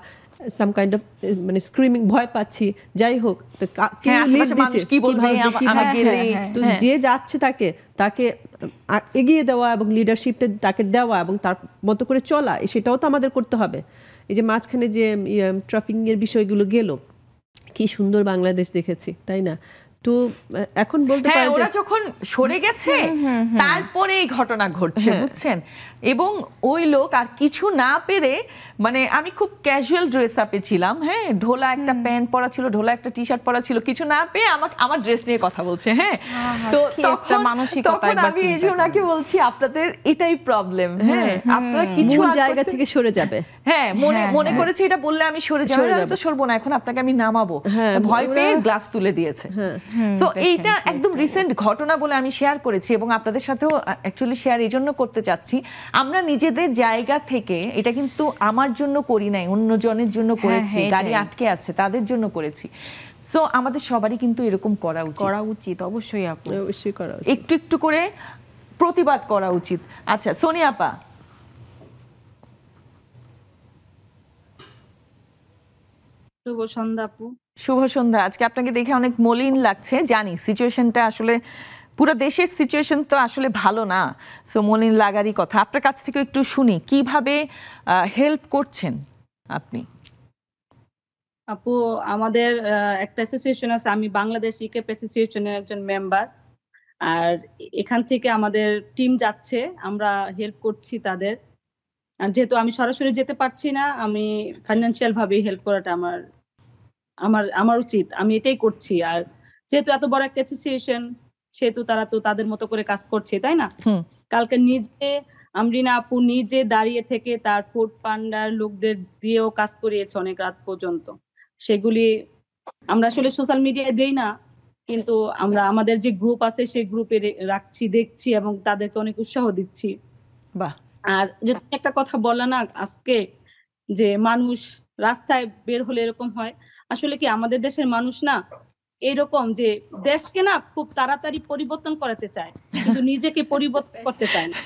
সাম কাইন্ড অফ মানে স্ক্রিমিং ভয় পাচ্ছি যাই হোক তো হ্যাঁ, হ্যাঁ, হ্যাঁ, তো যে যাচ্ছে তাকে তাকে এগিয়ে দেওয়া এবং লিডারশিপটা তাকে দেওয়া এবং তার মতো করে চলা সেটাও তো আমাদের করতে হবে এই যে মাঝখানে যে ইয়ে, এর বিষয়গুলো গেল কি সুন্দর বাংলাদেশ দেখেছি তাই না একটু এখন বলতে হ্যাঁ, পারি ওরা যখন সরে গেছে তারপরে এই ঘটনা ঘটছে হ্যাঁ। বুঝছেন এবং ওই লোক আর কিছু না পেরে মানে আমি খুব ক্যাজুয়াল ড্রেস আপে ছিলাম হ্যাঁ ঢোলা একটা প্যান্ট পরা ছিল ঢোলা একটা টি শার্ট পরা ছিল কিছু না পেয়ে আমাকে আমার ড্রেস নিয়ে কথা বলছে হ্যাঁ তো তখন তখন আমি এসে ওনাকে বলছি আপনাদের এটাই প্রবলেম হ্যাঁ আপনারা কিছু জায়গা থেকে সরে যাবে হ্যাঁ মনে হ্যাঁ, মনে করেছি এটা বললে আমি সরে যাবো তো সরবো না এখন আপনাকে আমি নামাবো ভয় পেয়ে গ্লাস তুলে দিয়েছে হ্যাঁ সো এইটা একদম রিসেন্ট ঘটনা বলে আমি শেয়ার করেছি এবং আপনাদের সাথেও অ্যাকচুয়ালি শেয়ার এই জন্য করতে চাচ্ছি আমরা নিজেদের জায়গা থেকে এটা কিন্তু আমার জন্য করি নাই অন্যজনের জন্য হ্যাঁ, করেছি হ্যাঁ, গাড়ি আটকে আছে তাদের জন্য করেছি সো আমাদের সবারই কিন্তু এরকম করা উচিত করা উচিত অবশ্যই আপু অবশ্যই করা উচিত একটু একটু করে প্রতিবাদ করা উচিত আচ্ছা সোনিয়াপা শুভ সন্ধ্যা আপু শুভ সন্ধ্যা আজকে আপনাকে দেখে অনেক মলিন লাগছে জানি সিচুয়েশনটা আসলে পুরো দেশের সিচুয়েশন তো আসলে ভালো না সো মলিন লাগারই কথা আপনার কাছ থেকে একটু শুনি কিভাবে হেল্প করছেন আপনি আপু আমাদের একটা অ্যাসোসিয়েশন আছে আমি বাংলাদেশ ইকেপ অ্যাসোসিয়েশনের একজন মেম্বার আর এখান থেকে আমাদের টিম যাচ্ছে আমরা হেল্প করছি তাদের আর যেহেতু আমি সরাসরি যেতে পারছি না আমি ফাইন্যান্সিয়াল ভাবে হেল্প করাটা আমার আমার আমার উচিত আমি এটাই করছি আর যেহেতু এত বড় একটা অ্যাসোসিয়েশন সেহেতু তারা তো তাদের মতো করে কাজ করছে তাই না কালকে নিজে আমরিনা আপু নিজে দাঁড়িয়ে থেকে তার ফুড পান্ডার লোকদের দিয়েও কাজ করিয়েছে অনেক রাত পর্যন্ত সেগুলি আমরা আসলে সোশ্যাল মিডিয়ায় দেই না কিন্তু আমরা আমাদের যে গ্রুপ আছে সেই গ্রুপে রাখছি দেখছি এবং তাদেরকে অনেক উৎসাহ দিচ্ছি আর আর একটা কথা বলা না আজকে যে মানুষ রাস্তায় বের হলে এরকম হয় আসলে কি আমাদের দেশের মানুষ না এরকম যে দেশকে না খুব তাড়াতাড়ি পরিবর্তন করাতে চায় কিন্তু নিজেকে পরিবর্তন করতে চায় না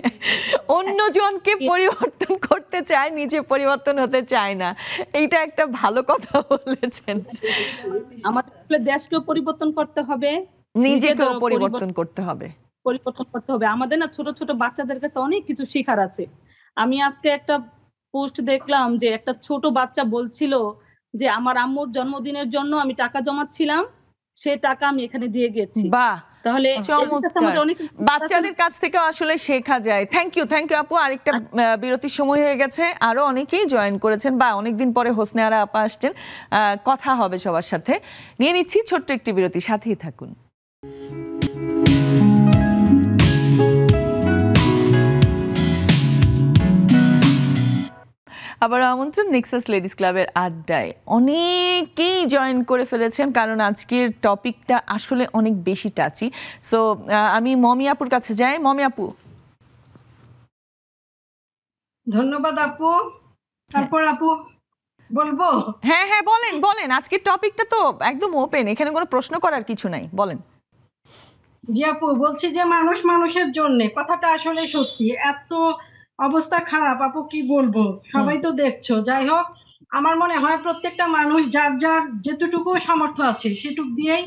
অন্য জনকে হ্যাঁ। পরিবর্তন করতে চায় নিজে পরিবর্তন হতে চায় না এইটা একটা ভালো কথা বলেছেন আমাদের দেশকেও পরিবর্তন করতে হবে নিজেকেও পরিবর্তন করতে হবে পরিবর্তন করতে হবে আমাদের না ছোট ছোট বাচ্চাদের কাছে অনেক কিছু শেখার আছে আমি আজকে একটা পোস্ট দেখলাম যে একটা ছোট বাচ্চা বলছিল যে আমার আম্মুর জন্মদিনের জন্য আমি টাকা জমাচ্ছিলাম সে টাকা আমি এখানে দিয়ে গেছি বাহ তাহলে বাচ্চাদের কাছ থেকে আসলে শেখা যায় থ্যাংক ইউ থ্যাংক ইউ আপু আরেকটা বিরতির সময় হয়ে গেছে আরো অনেকেই জয়েন করেছেন বা অনেকদিন পরে হোসনে আরা আপা আসছেন কথা হবে সবার সাথে নিয়ে নিচ্ছি ছোট্ট একটি বিরতি সাথেই থাকুন আবার আমন্ত্রণ নেক্সাস লেডিস ক্লাবের আড্ডায় অনেকেই জয়েন করে ফেলেছেন কারণ আজকের টপিকটা আসলে অনেক বেশি টাচি সো আমি মমি আপুর কাছে যাই মমি আপু ধন্যবাদ আপু হ্যাঁ। তারপর আপু বলবো হ্যাঁ হ্যাঁ বলেন বলেন আজকের টপিকটা তো একদম ওপেন এখানে কোনো প্রশ্ন করার কিছু নাই বলেন জি আপু বলছি যে মানুষ মানুষের জন্য কথাটা আসলে সত্যি এত অবস্থা খারাপ আপু কি বলবো সবাই তো দেখছো যাই হোক আমার মনে হয় প্রত্যেকটা মানুষ যার যার যেটুকু সামর্থ্য আছে সেটুক দিয়েই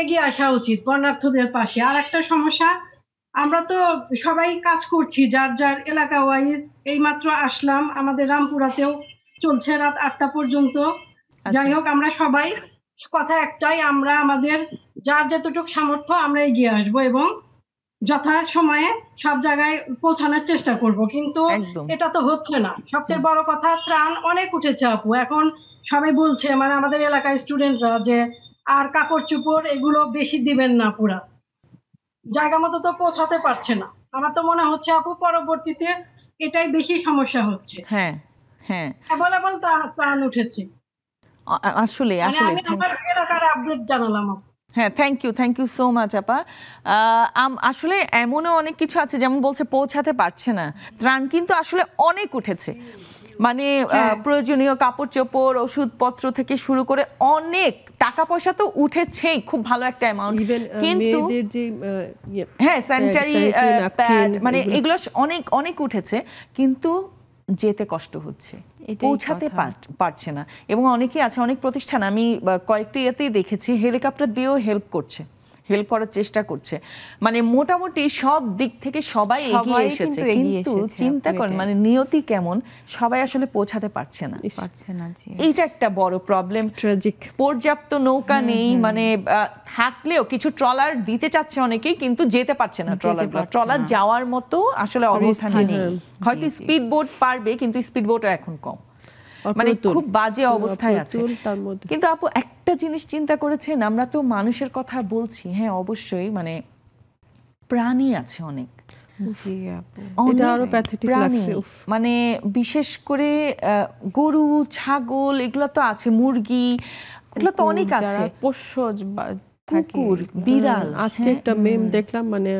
এগিয়ে আসা উচিত বর্ণার্থদের পাশে আর একটা সমস্যা আমরা তো সবাই কাজ করছি যার যার এলাকা ওয়াইজ এই মাত্র আসলাম আমাদের রামপুরাতেও চলছে রাত আটটা পর্যন্ত আচ্ছা। যাই হোক আমরা সবাই কথা একটাই আমরা আমাদের যার যতটুক সামর্থ্য আমরা এগিয়ে আসবো এবং যথা সময়ে সব জায়গায় পৌঁছানোর চেষ্টা করব কিন্তু এটা তো হচ্ছে না সবচেয়ে বড় কথা ত্রাণ অনেক উঠেছে আপু এখন সবাই বলছে মানে আমাদের এলাকায় স্টুডেন্টরা যে আর কাপড় চুপড় এগুলো বেশি দিবেন না পুরা জায়গা মতো তো পৌঁছাতে পারছে না আমার তো মনে হচ্ছে আপু পরবর্তীতে এটাই বেশি সমস্যা হচ্ছে হ্যাঁ হ্যাঁ অ্যাভেলেবল ত্রাণ উঠেছে আসলে মানে আসলে আমি আমার এলাকার আপডেট জানালাম আপু হ্যাঁ thank you thank you so much আপা আসলে এমনও অনেক কিছু আছে যেমন বলছে পৌঁছাতে পারছে না ত্রাণ কিন্তু আসলে অনেক উঠেছে মানে হ্যাঁ। প্রয়োজনীয় কাপড় চোপড় ওষুধপত্র থেকে শুরু করে অনেক টাকা পয়সা তো উঠেছেই খুব ভালো একটা অ্যামাউন্ট কিন্তু ইয়ে, হ্যাঁ স্যানিটারি প্যাড মানে এগুলো অনেক অনেক উঠেছে কিন্তু যেতে কষ্ট হচ্ছে পৌঁছাতে পারছে না এবং অনেকেই আছে অনেক প্রতিষ্ঠান আমি কয়েকটি ইয়েতেই দেখেছি হেলিকপ্টার দিয়েও হেল্প করছে হেল্প করার চেষ্টা করছে মানে মোটামুটি সব দিক থেকে সবাই এগিয়ে এসেছে কিন্তু চিন্তা করেন মানে নিয়তি কেমন সবাই আসলে পৌঁছাতে পারছে না পারছে না এইটা একটা বড় প্রবলেম ট্র্যাজিক পর্যাপ্ত নৌকা নেই মানে থাকলেও কিছু ট্রলার দিতে চাচ্ছে অনেকেই কিন্তু যেতে পারছে না ট্রলারগুলো ট্রলার যাওয়ার মতো আসলে অবস্থা নেই হয়তো স্পিড বোট পারবে কিন্তু স্পিড বোটও এখন কম মানে খুব বাজে অবস্থায় আছে কিন্তু আপু একটা জিনিস চিন্তা করেছেন আমরা তো মানুষের কথা বলছি হ্যাঁ অবশ্যই মানে প্রাণী আছে অনেক মানে বিশেষ করে গরু ছাগল এগুলো তো আছে মুরগি এগুলো তো অনেক আছে পোষ্য কুকুর বিড়াল আজকে হ্যাঁ, একটা মেম দেখলাম মানে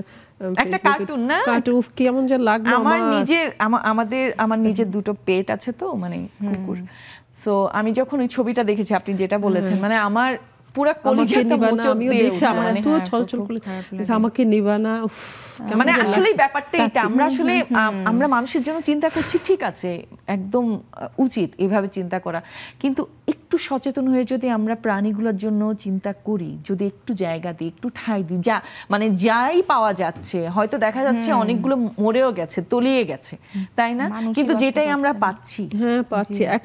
একটা কার্টুন না কার্টুন কেমন যে লাগলো আমার নিজের আমাদের আমার নিজের দুটো পেট আছে তো মানে কুকুর সো আমি যখন ওই ছবিটা দেখেছি আপনি যেটা বলেছেন মানে আমার পুরা কলিজাটা মোচড় আমিও দেখি আমার হ্যাঁ, তো হ্যাঁ, ছলছল করে আমাকে মানে আসলে ব্যাপারটা এটা আমরা আসলে আমরা মানুষের জন্য চিন্তা করছি ঠিক আছে একদম উচিত এভাবে চিন্তা করা কিন্তু একটু সচেতন হয়ে যদি আমরা প্রাণীগুলোর জন্য চিন্তা করি যদি একটু জায়গা দিই একটু ঠাঁই দিই যা মানে যাই পাওয়া যাচ্ছে হয়তো দেখা যাচ্ছে অনেকগুলো মরেও গেছে তলিয়ে গেছে তাই না কিন্তু যেটাই আমরা পাচ্ছি হ্যাঁ পাচ্ছি এক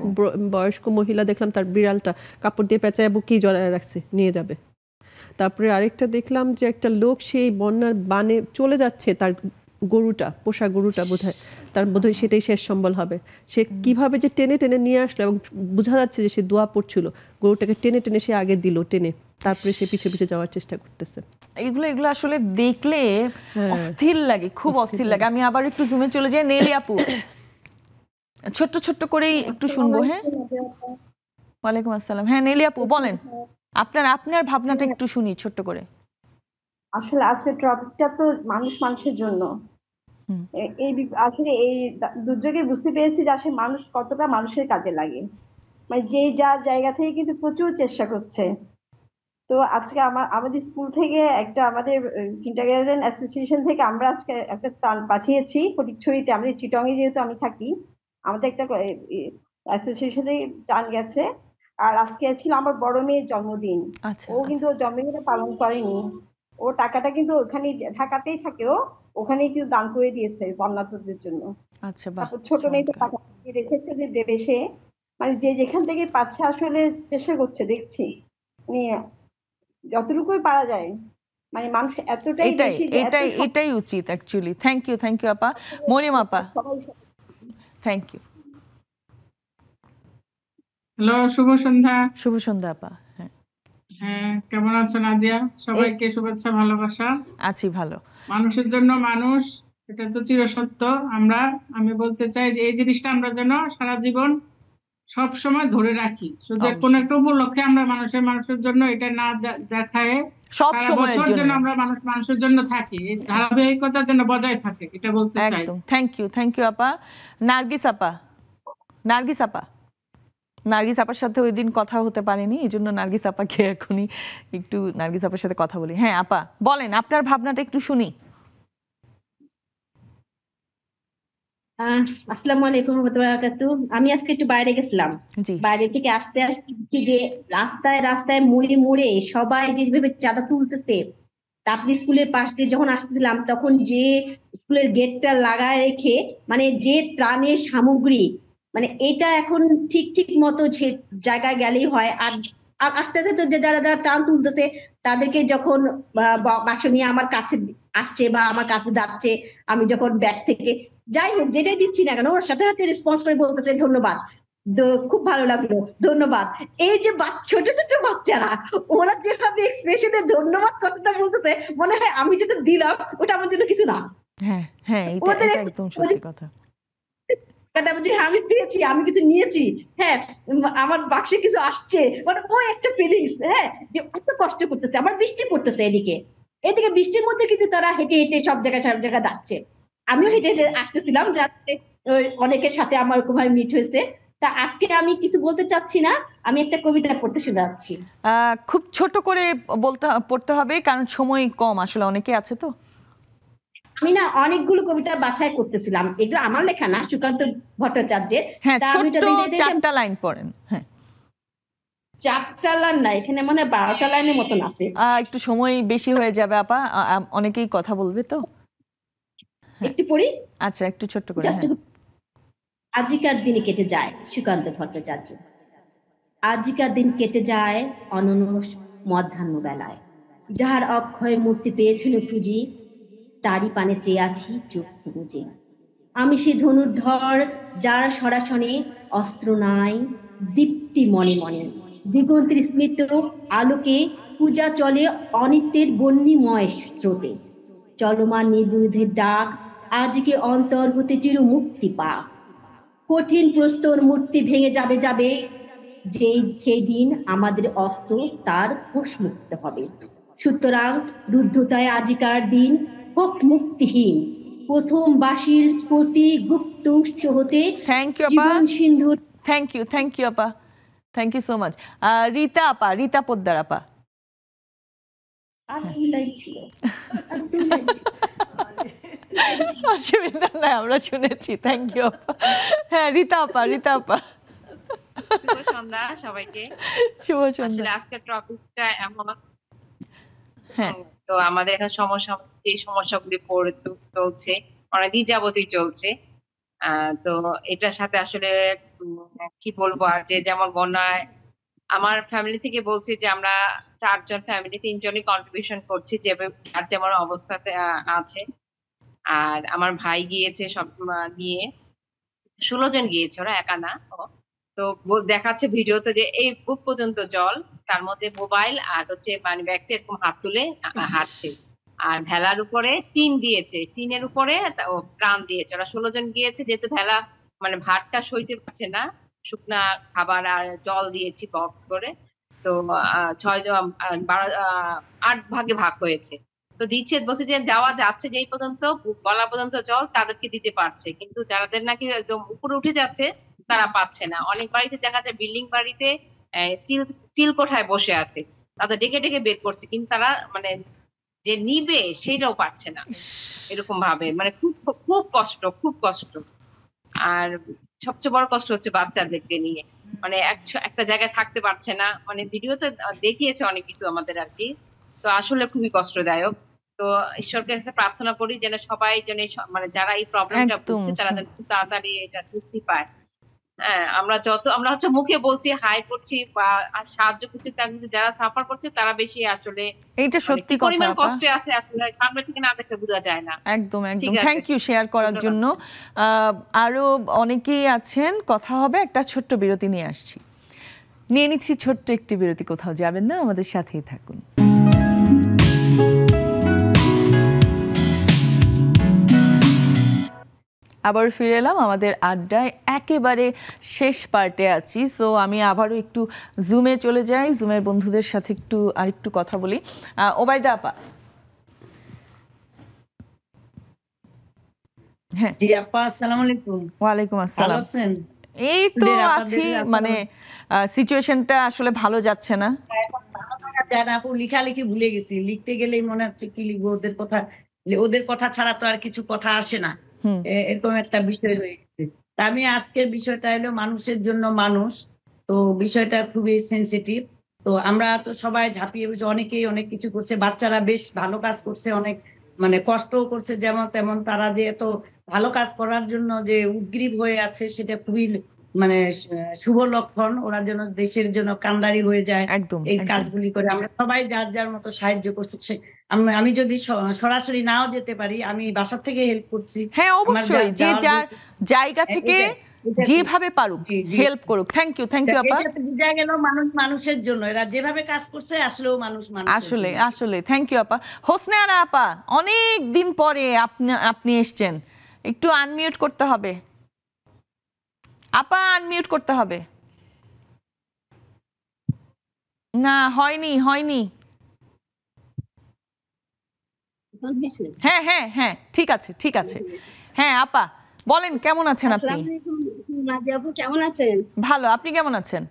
বয়স্ক মহিলা দেখলাম তার বিড়ালটা কাপড় দিয়ে পেঁচায় বুকেই জড়ায় রাখছে নিয়ে যাবে তারপরে আরেকটা দেখলাম যে একটা লোক সেই বন্যার বানে চলে যাচ্ছে তার গরুটা পোষা গরুটা বোধ তার হয় সেটাই শেষ সম্বল হবে সে কিভাবে যে টেনে টেনে নিয়ে আসলো এবং বোঝা যাচ্ছে যে সে দোয়া পড়ছিল গরুটাকে টেনে টেনে সে আগে দিল টেনে তারপরে সে পিছিয়ে পিছিয়ে যাওয়ার চেষ্টা করতেছে এগুলো এগুলো আসলে দেখলে হ্যাঁ। অস্থির লাগে খুব অস্থির লাগে আমি আবার একটু জুমে চলে যাই ছোট্ট ছোট্ট করেই একটু শুনবো হ্যাঁ ওয়ালাইকুম আসসালাম হ্যাঁ নেলিয়াপু বলেন আপনার আপনার ভাবনাটা একটু শুনি ছোট্ট করে আসলে আজকে টপিকটা তো মানুষ মানুষের জন্য এই আসলে এই দুর্যোগে বুঝতে পেরেছি যে আসলে মানুষ কতটা মানুষের কাজে লাগে মানে যে যার জায়গা থেকে কিন্তু প্রচুর চেষ্টা করছে তো আজকে আমার আমাদের স্কুল থেকে একটা আমাদের কিন্ডারগার্ডেন অ্যাসোসিয়েশন থেকে আমরা আজকে একটা ত্রাণ পাঠিয়েছি ফটিকছড়িতে আমাদের চিটংয়ে যেহেতু আমি থাকি আমাদের একটা অ্যাসোসিয়েশনে টান গেছে আর আজকে ছিল আমার বড় মেয়ের জন্মদিন আচ্ছা, ও কিন্তু আচ্ছা। জন্মদিনটা পালন করেনি ও টাকাটা কিন্তু ওখানে ঢাকাতেই থাকে ও ওখানেই কিছু দান করে দিয়েছে বন্যাতদের জন্য আচ্ছা ছোট মেয়েটা রেখেছে যে দেবে সে মানে যে যেখান থেকে পাচ্ছে আসলে চেষ্টা করছে দেখছি মানে যতটুকুই পারা যায় মানে মানুষ এতটাই এটাই এটাই এটাই উচিত actually thank you thank you আপা মরিম আপা থ্যাংক ইউ হ্যালো শুভ সন্ধ্যা শুভ সন্ধ্যা আপা হ্যাঁ, হ্যাঁ কেমন আছো নাদিয়া সবাইকে শুভেচ্ছা ভালোবাসা আছি ভালো মানুষের জন্য মানুষ এটা তো চিরসত্য আমরা আমি বলতে চাই যে এই জিনিসটা আমরা যেন সারা জীবন সব সময় ধরে রাখি শুধু কোনো একটা উপলক্ষে আমরা মানুষের মানুষের জন্য এটা না দেখায় সব সময়ের জন্য আমরা মানুষ মানুষের জন্য থাকি ধারাবাহিকতা জন্য বজায় থাকে এটা বলতে চাই একদম থ্যাংক ইউ থ্যাংক ইউ আপা নার্গিস আপা নার্গিস আপা নার্গিস আপার সাথে ওই দিন কথা হতে পারেনি এই জন্য নার্গিস আপাকে এখনই একটু নার্গিস আপার সাথে কথা বলি হ্যাঁ আপা বলেন আপনার ভাবনাটা একটু শুনি আসসালামু আলাইকুম আমি আজকে একটু বাইরে গেছিলাম বাইরে থেকে আসতে আসতে দেখি যে রাস্তায় রাস্তায় মুড়ে মুড়ে সবাই যেভাবে চাঁদা তুলতেছে আপনি স্কুলের পাশ দিয়ে যখন আসতেছিলাম তখন যে স্কুলের গেটটা লাগায় রেখে মানে যে ত্রাণের সামগ্রী মানে এটা এখন ঠিক ঠিক মতো সে জায়গায় গেলেই হয় আর আস্তে আস্তে তো যারা যারা টান তুলতেছে তাদেরকে যখন বাক্স নিয়ে আমার কাছে আসছে বা আমার কাছে যাচ্ছে আমি যখন ব্যাগ থেকে যাই হোক যেটাই দিচ্ছি না কেন ওর সাথে সাথে রেসপন্স করে বলতেছে ধন্যবাদ খুব ভালো লাগলো ধন্যবাদ এই যে ছোট ছোট বাচ্চারা ওরা যেভাবে এক্সপ্রেশনে ধন্যবাদ কথাটা বলতেছে মনে হয় আমি যেটা দিলাম ওটা আমার জন্য কিছু না হ্যাঁ হ্যাঁ কথা কারণ যে আমি পেয়েছি আমি কিছু নিয়েছি হ্যাঁ আমার বাক্সে কিছু আসছে মানে ও একটা ফিলিংস হ্যাঁ যে এত কষ্ট করতেছে আমার বৃষ্টি পড়তেছে এদিকে এদিকে বৃষ্টির মধ্যে কিন্তু তারা হেঁটে হেঁটে সব জায়গায় সব জায়গায় যাচ্ছে আমিও হেঁটে হেঁটে আসতেছিলাম যাতে অনেকের সাথে আমার ওরকমভাবে মিট হয়েছে তা আজকে আমি কিছু বলতে চাচ্ছি না আমি একটা কবিতা পড়তে শুনে যাচ্ছি খুব ছোট করে বলতে পড়তে হবে কারণ সময় কম আসলে অনেকে আছে তো আমি না অনেকগুলো কবিতা বাছাই করতেছিলাম এগুলো আমার লেখা না সুকান্ত ভট্টাচার্যের হ্যাঁ, চারটা লাইন পড়েন হ্যাঁ। চারটা লাইন না এখানে মানে বারোটা লাইনের মতন আছে একটু সময় বেশি হয়ে যাবে আপা অনেকেই কথা বলবে তো হ্যাঁ। একটু পড়ি আচ্ছা একটু ছোট্ট করে আজিকার দিনে কেটে যায় সুকান্ত ভট্টাচার্য আজিকার দিন কেটে যায় অননস মধ্যাহ্ন বেলায় যাহার অক্ষয় মূর্তি পেয়েছিল খুঁজি তারই পানে চেয়ে আছি চক্ষু বুঝে আমি সে ধনুর্ধর যার সরাসনে অস্ত্র নাই দীপ্তি মনে মনে দিগন্তের স্মৃত আলোকে পূজা চলে অনিত্যের বন্যিময় স্রোতে চলমান নির্বিরোধের ডাক আজকে অন্তর হতে চির মুক্তি পা কঠিন প্রস্তর মূর্তি ভেঙে যাবে যাবে যে সেই দিন আমাদের অস্ত্র তার হুশ মুক্ত হবে সুতরাং রুদ্ধতায় আজিকার দিন হোক মুক্তিহীন প্রথম বাসির গুপ্ত হতে থ্যাংক ইউ আপা সিন্ধুর থ্যাংক ইউ থ্যাংক ইউ আপা thank you so much Rita আপা রীতা পোদ্দার আপা অসুবিধা নাই আমরা শুনেছি থ্যাংক ইউ হ্যাঁ রীতা আপা রীতা আপা সবাইকে শুভ সন্ধ্যা আজকের টপিকটা এমন হ্যাঁ তো আমাদের এখানে সমস্যা যে সমস্যাগুলি চলছে অনেকদিন যাবতই চলছে তো এটার সাথে আসলে কি বলবো আর যে যেমন বন্যায় আমার ফ্যামিলি থেকে বলছি যে আমরা চারজন ফ্যামিলি তিনজনই কন্ট্রিবিউশন করছি যে আর যেমন অবস্থাতে আছে আর আমার ভাই গিয়েছে সব নিয়ে ষোলো জন গিয়েছে ওরা একা না তো দেখাচ্ছে ভিডিওতে যে এই বুক পর্যন্ত জল তার মধ্যে মোবাইল আর হচ্ছে মানে ব্যাগটা এরকম হাত তুলে হাঁটছে আর ভেলার উপরে টিন দিয়েছে টিনের উপরে প্রাণ দিয়েছে ওরা ষোলো জন গিয়েছে যেহেতু ভেলা মানে ভাতটা সইতে পারছে না শুকনা খাবার আর জল দিয়েছি বক্স করে তো ছয় আট ভাগে ভাগ হয়েছে তো দিচ্ছে বলছে যে দেওয়া যাচ্ছে যেই পর্যন্ত বলা পর্যন্ত জল তাদেরকে দিতে পারছে কিন্তু যাদের নাকি একদম উপরে উঠে যাচ্ছে তারা পাচ্ছে না অনেক বাড়িতে দেখা যায় বিল্ডিং বাড়িতে চিলকোঠায় বসে আছে তাদের ডেকে ডেকে বের করছে কিন্তু তারা মানে যে নিবে সেটাও পাচ্ছে না এরকম ভাবে মানে খুব খুব কষ্ট খুব কষ্ট আর সবচেয়ে বড় কষ্ট হচ্ছে বাচ্চাদেরকে নিয়ে মানে একটা জায়গায় থাকতে পারছে না মানে ভিডিওতে দেখিয়েছে অনেক কিছু আমাদের আর কি তো আসলে খুবই কষ্টদায়ক তো ঈশ্বরকে কাছে প্রার্থনা করি যেন সবাই যেন মানে যারা এই প্রবলেমটা বুঝছে তারা যেন খুব তাড়াতাড়ি এটা মুক্তি পায় হ্যাঁ আমরা যত আমরা হচ্ছে মুখে বলছি হাই করছি বা সাহায্য করছি তার কিন্তু যারা সাফার করছে তারা বেশি আসলে এটা মানে সত্যি কথা পরিমাণ কষ্টে আছে আসলে সামনে থেকে না দেখে বোঝা যায় না একদম একদম থ্যাংক ইউ শেয়ার করার জন্য আরো অনেকেই আছেন কথা হবে একটা ছোট্ট বিরতি নিয়ে আসছি নিয়ে নিচ্ছি ছোট্ট একটি বিরতি কোথাও যাবেন না আমাদের সাথেই থাকুন আবার ফিরে এলাম আমাদের আড্ডায় একেবারে শেষ পার্টে আছি সো আমি আবারও একটু জুমে চলে যাই জুমের বন্ধুদের সাথে একটু আর একটু কথা বলি ওবায়দা আপা হ্যাঁ জি আপা আসসালামু আলাইকুম ওয়ালাইকুম আসসালাম এই তো আছি মানে সিচুয়েশনটা আসলে ভালো যাচ্ছে না হ্যাঁ, লিখালেখি ভুলে গেছি লিখতে গেলেই মনে হচ্ছে কি লিখবো ওদের কথা ওদের কথা ছাড়া তো আর কিছু কথা আসে না এরকম একটা বিষয় রয়েছে আমি আজকের বিষয়টা হলো মানুষের জন্য মানুষ তো বিষয়টা খুবই সেন্সিটিভ তো আমরা তো সবাই ঝাঁপিয়ে বুঝে অনেকেই অনেক কিছু করছে বাচ্চারা বেশ ভালো কাজ করছে অনেক মানে কষ্টও করছে যেমন তেমন তারা যে এত ভালো কাজ করার জন্য যে উদ্গ্রীব হয়ে আছে সেটা খুবই মানে শুভ লক্ষণ ওরা যেন দেশের জন্য কান্ডারি হয়ে যায় এই কাজগুলি করে আমরা সবাই যার যার মতো সাহায্য করছি আমি যদি সরাসরি নাও যেতে পারি আমি বাসার থেকে হেল্প করছি হ্যাঁ অবশ্যই যে যার জায়গা হ্যাঁ, থেকে যেভাবে পারুক হেল্প করুক থ্যাংক ইউ থ্যাংক ইউ আপা যা গেল মানুষ মানুষের জন্য এরা যেভাবে কাজ করছে আসলেও মানুষ মানুষ আসলে আসলে থ্যাংক ইউ আপা আনা আপা অনেক দিন পরে আপনি আপনি এসেছেন একটু আনমিউট করতে হবে আপা আনমিউট করতে হবে না হয়নি হয়নি হ্যাঁ হ্যাঁ হ্যাঁ ঠিক আছে ঠিক আছে হ্যাঁ আপা বলেন কেমন আছেন আপনি কেমন আছেন ভালো আপনি কেমন আছেন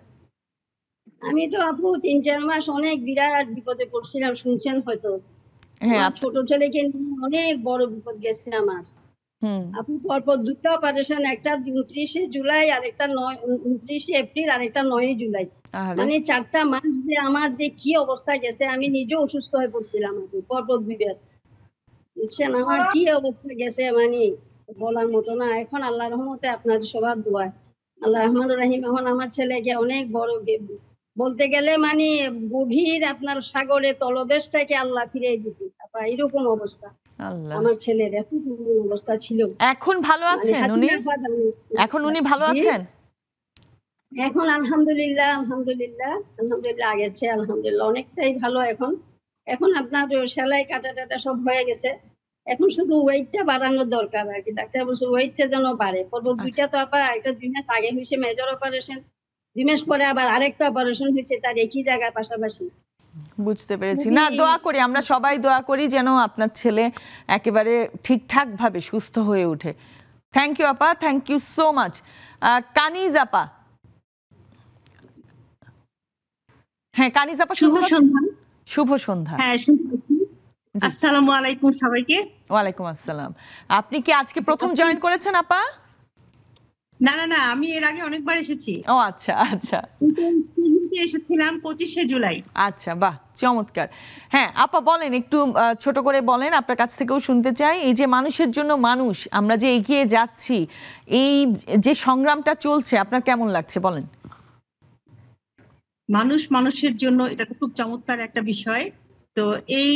আমি তো আপু তিন চার মাস অনেক বিরাট বিপদে পড়ছিলাম শুনছেন হয়তো হ্যাঁ ছোট ছেলেকে অনেক বড় বিপদ গেছে আমার আপনি পরপর দুটো অপারেশন একটা উনত্রিশে জুলাই আর একটা নয় উনত্রিশে এপ্রিল আর একটা নয় জুলাই মানে চারটা মাস যে আমার যে কি অবস্থা গেছে আমি নিজে অসুস্থ হয়ে পড়ছিলাম পরপর দুইবার বুঝছেন আমার কি অবস্থা গেছে মানে বলার মতো না এখন আল্লাহ রহমতে আপনার সবার দোয়া আল্লাহ রহমান রাহিম এখন আমার ছেলেকে অনেক বড় বলতে গেলে মানে গভীর আপনার সাগরে তলদেশ থেকে আল্লাহ ফিরে দিছে এরকম অবস্থা আমার এত অবস্থা ছিল এখন ভালো মানে আছেন উনি এখন উনি ভালো আছেন এখন আলহামদুলিল্লাহ আলহামদুলিল্লাহ আলহামদুলিল্লাহ আলহামদুলিল্লাহ অনেকটাই ভালো এখন এখন আপনার সেলাই কাটা টাটা সব হয়ে গেছে এখন শুধু ওয়েটটা বাড়ানোর দরকার আর কি ডাক্তার বলছে ওয়েটটা যেন বাড়ে পরব আচ্ছা। দুইটা তো আবার একটা দুই মাস আগে হয়েছে মেজর অপারেশন দুই মাস পরে আবার আরেকটা অপারেশন হয়েছে তার একই জায়গায় পাশাপাশি বুঝতে পেরেছি না দোয়া করি আমরা সবাই দোয়া করি যেন আপনার ছেলে একেবারে ঠিকঠাক ভাবে সুস্থ হয়ে ওঠে থ্যাংক ইউ আপা thank you so much Kaniz আপা হ্যাঁ কানিজ আপা শুভ সন্ধ্যা শুভ সন্ধ্যা হ্যাঁ আসসালামু আলাইকুম সবাইকে ওয়ালাইকুম আসসালাম আপনি কি আজকে প্রথম জয়েন করেছেন আপা না না না আমি এর আগে অনেকবার এসেছি ও আচ্ছা আচ্ছা এসেছিলাম পঁচিশে জুলাই আচ্ছা বাহ চমৎকার হ্যাঁ আপা বলেন একটু ছোট করে বলেন আপনার কাছ থেকেও শুনতে চাই এই যে মানুষের জন্য মানুষ আমরা যে এগিয়ে যাচ্ছি এই যে সংগ্রামটা চলছে আপনার কেমন লাগছে বলেন মানুষ মানুষের জন্য এটা তো খুব চমৎকার একটা বিষয় তো এই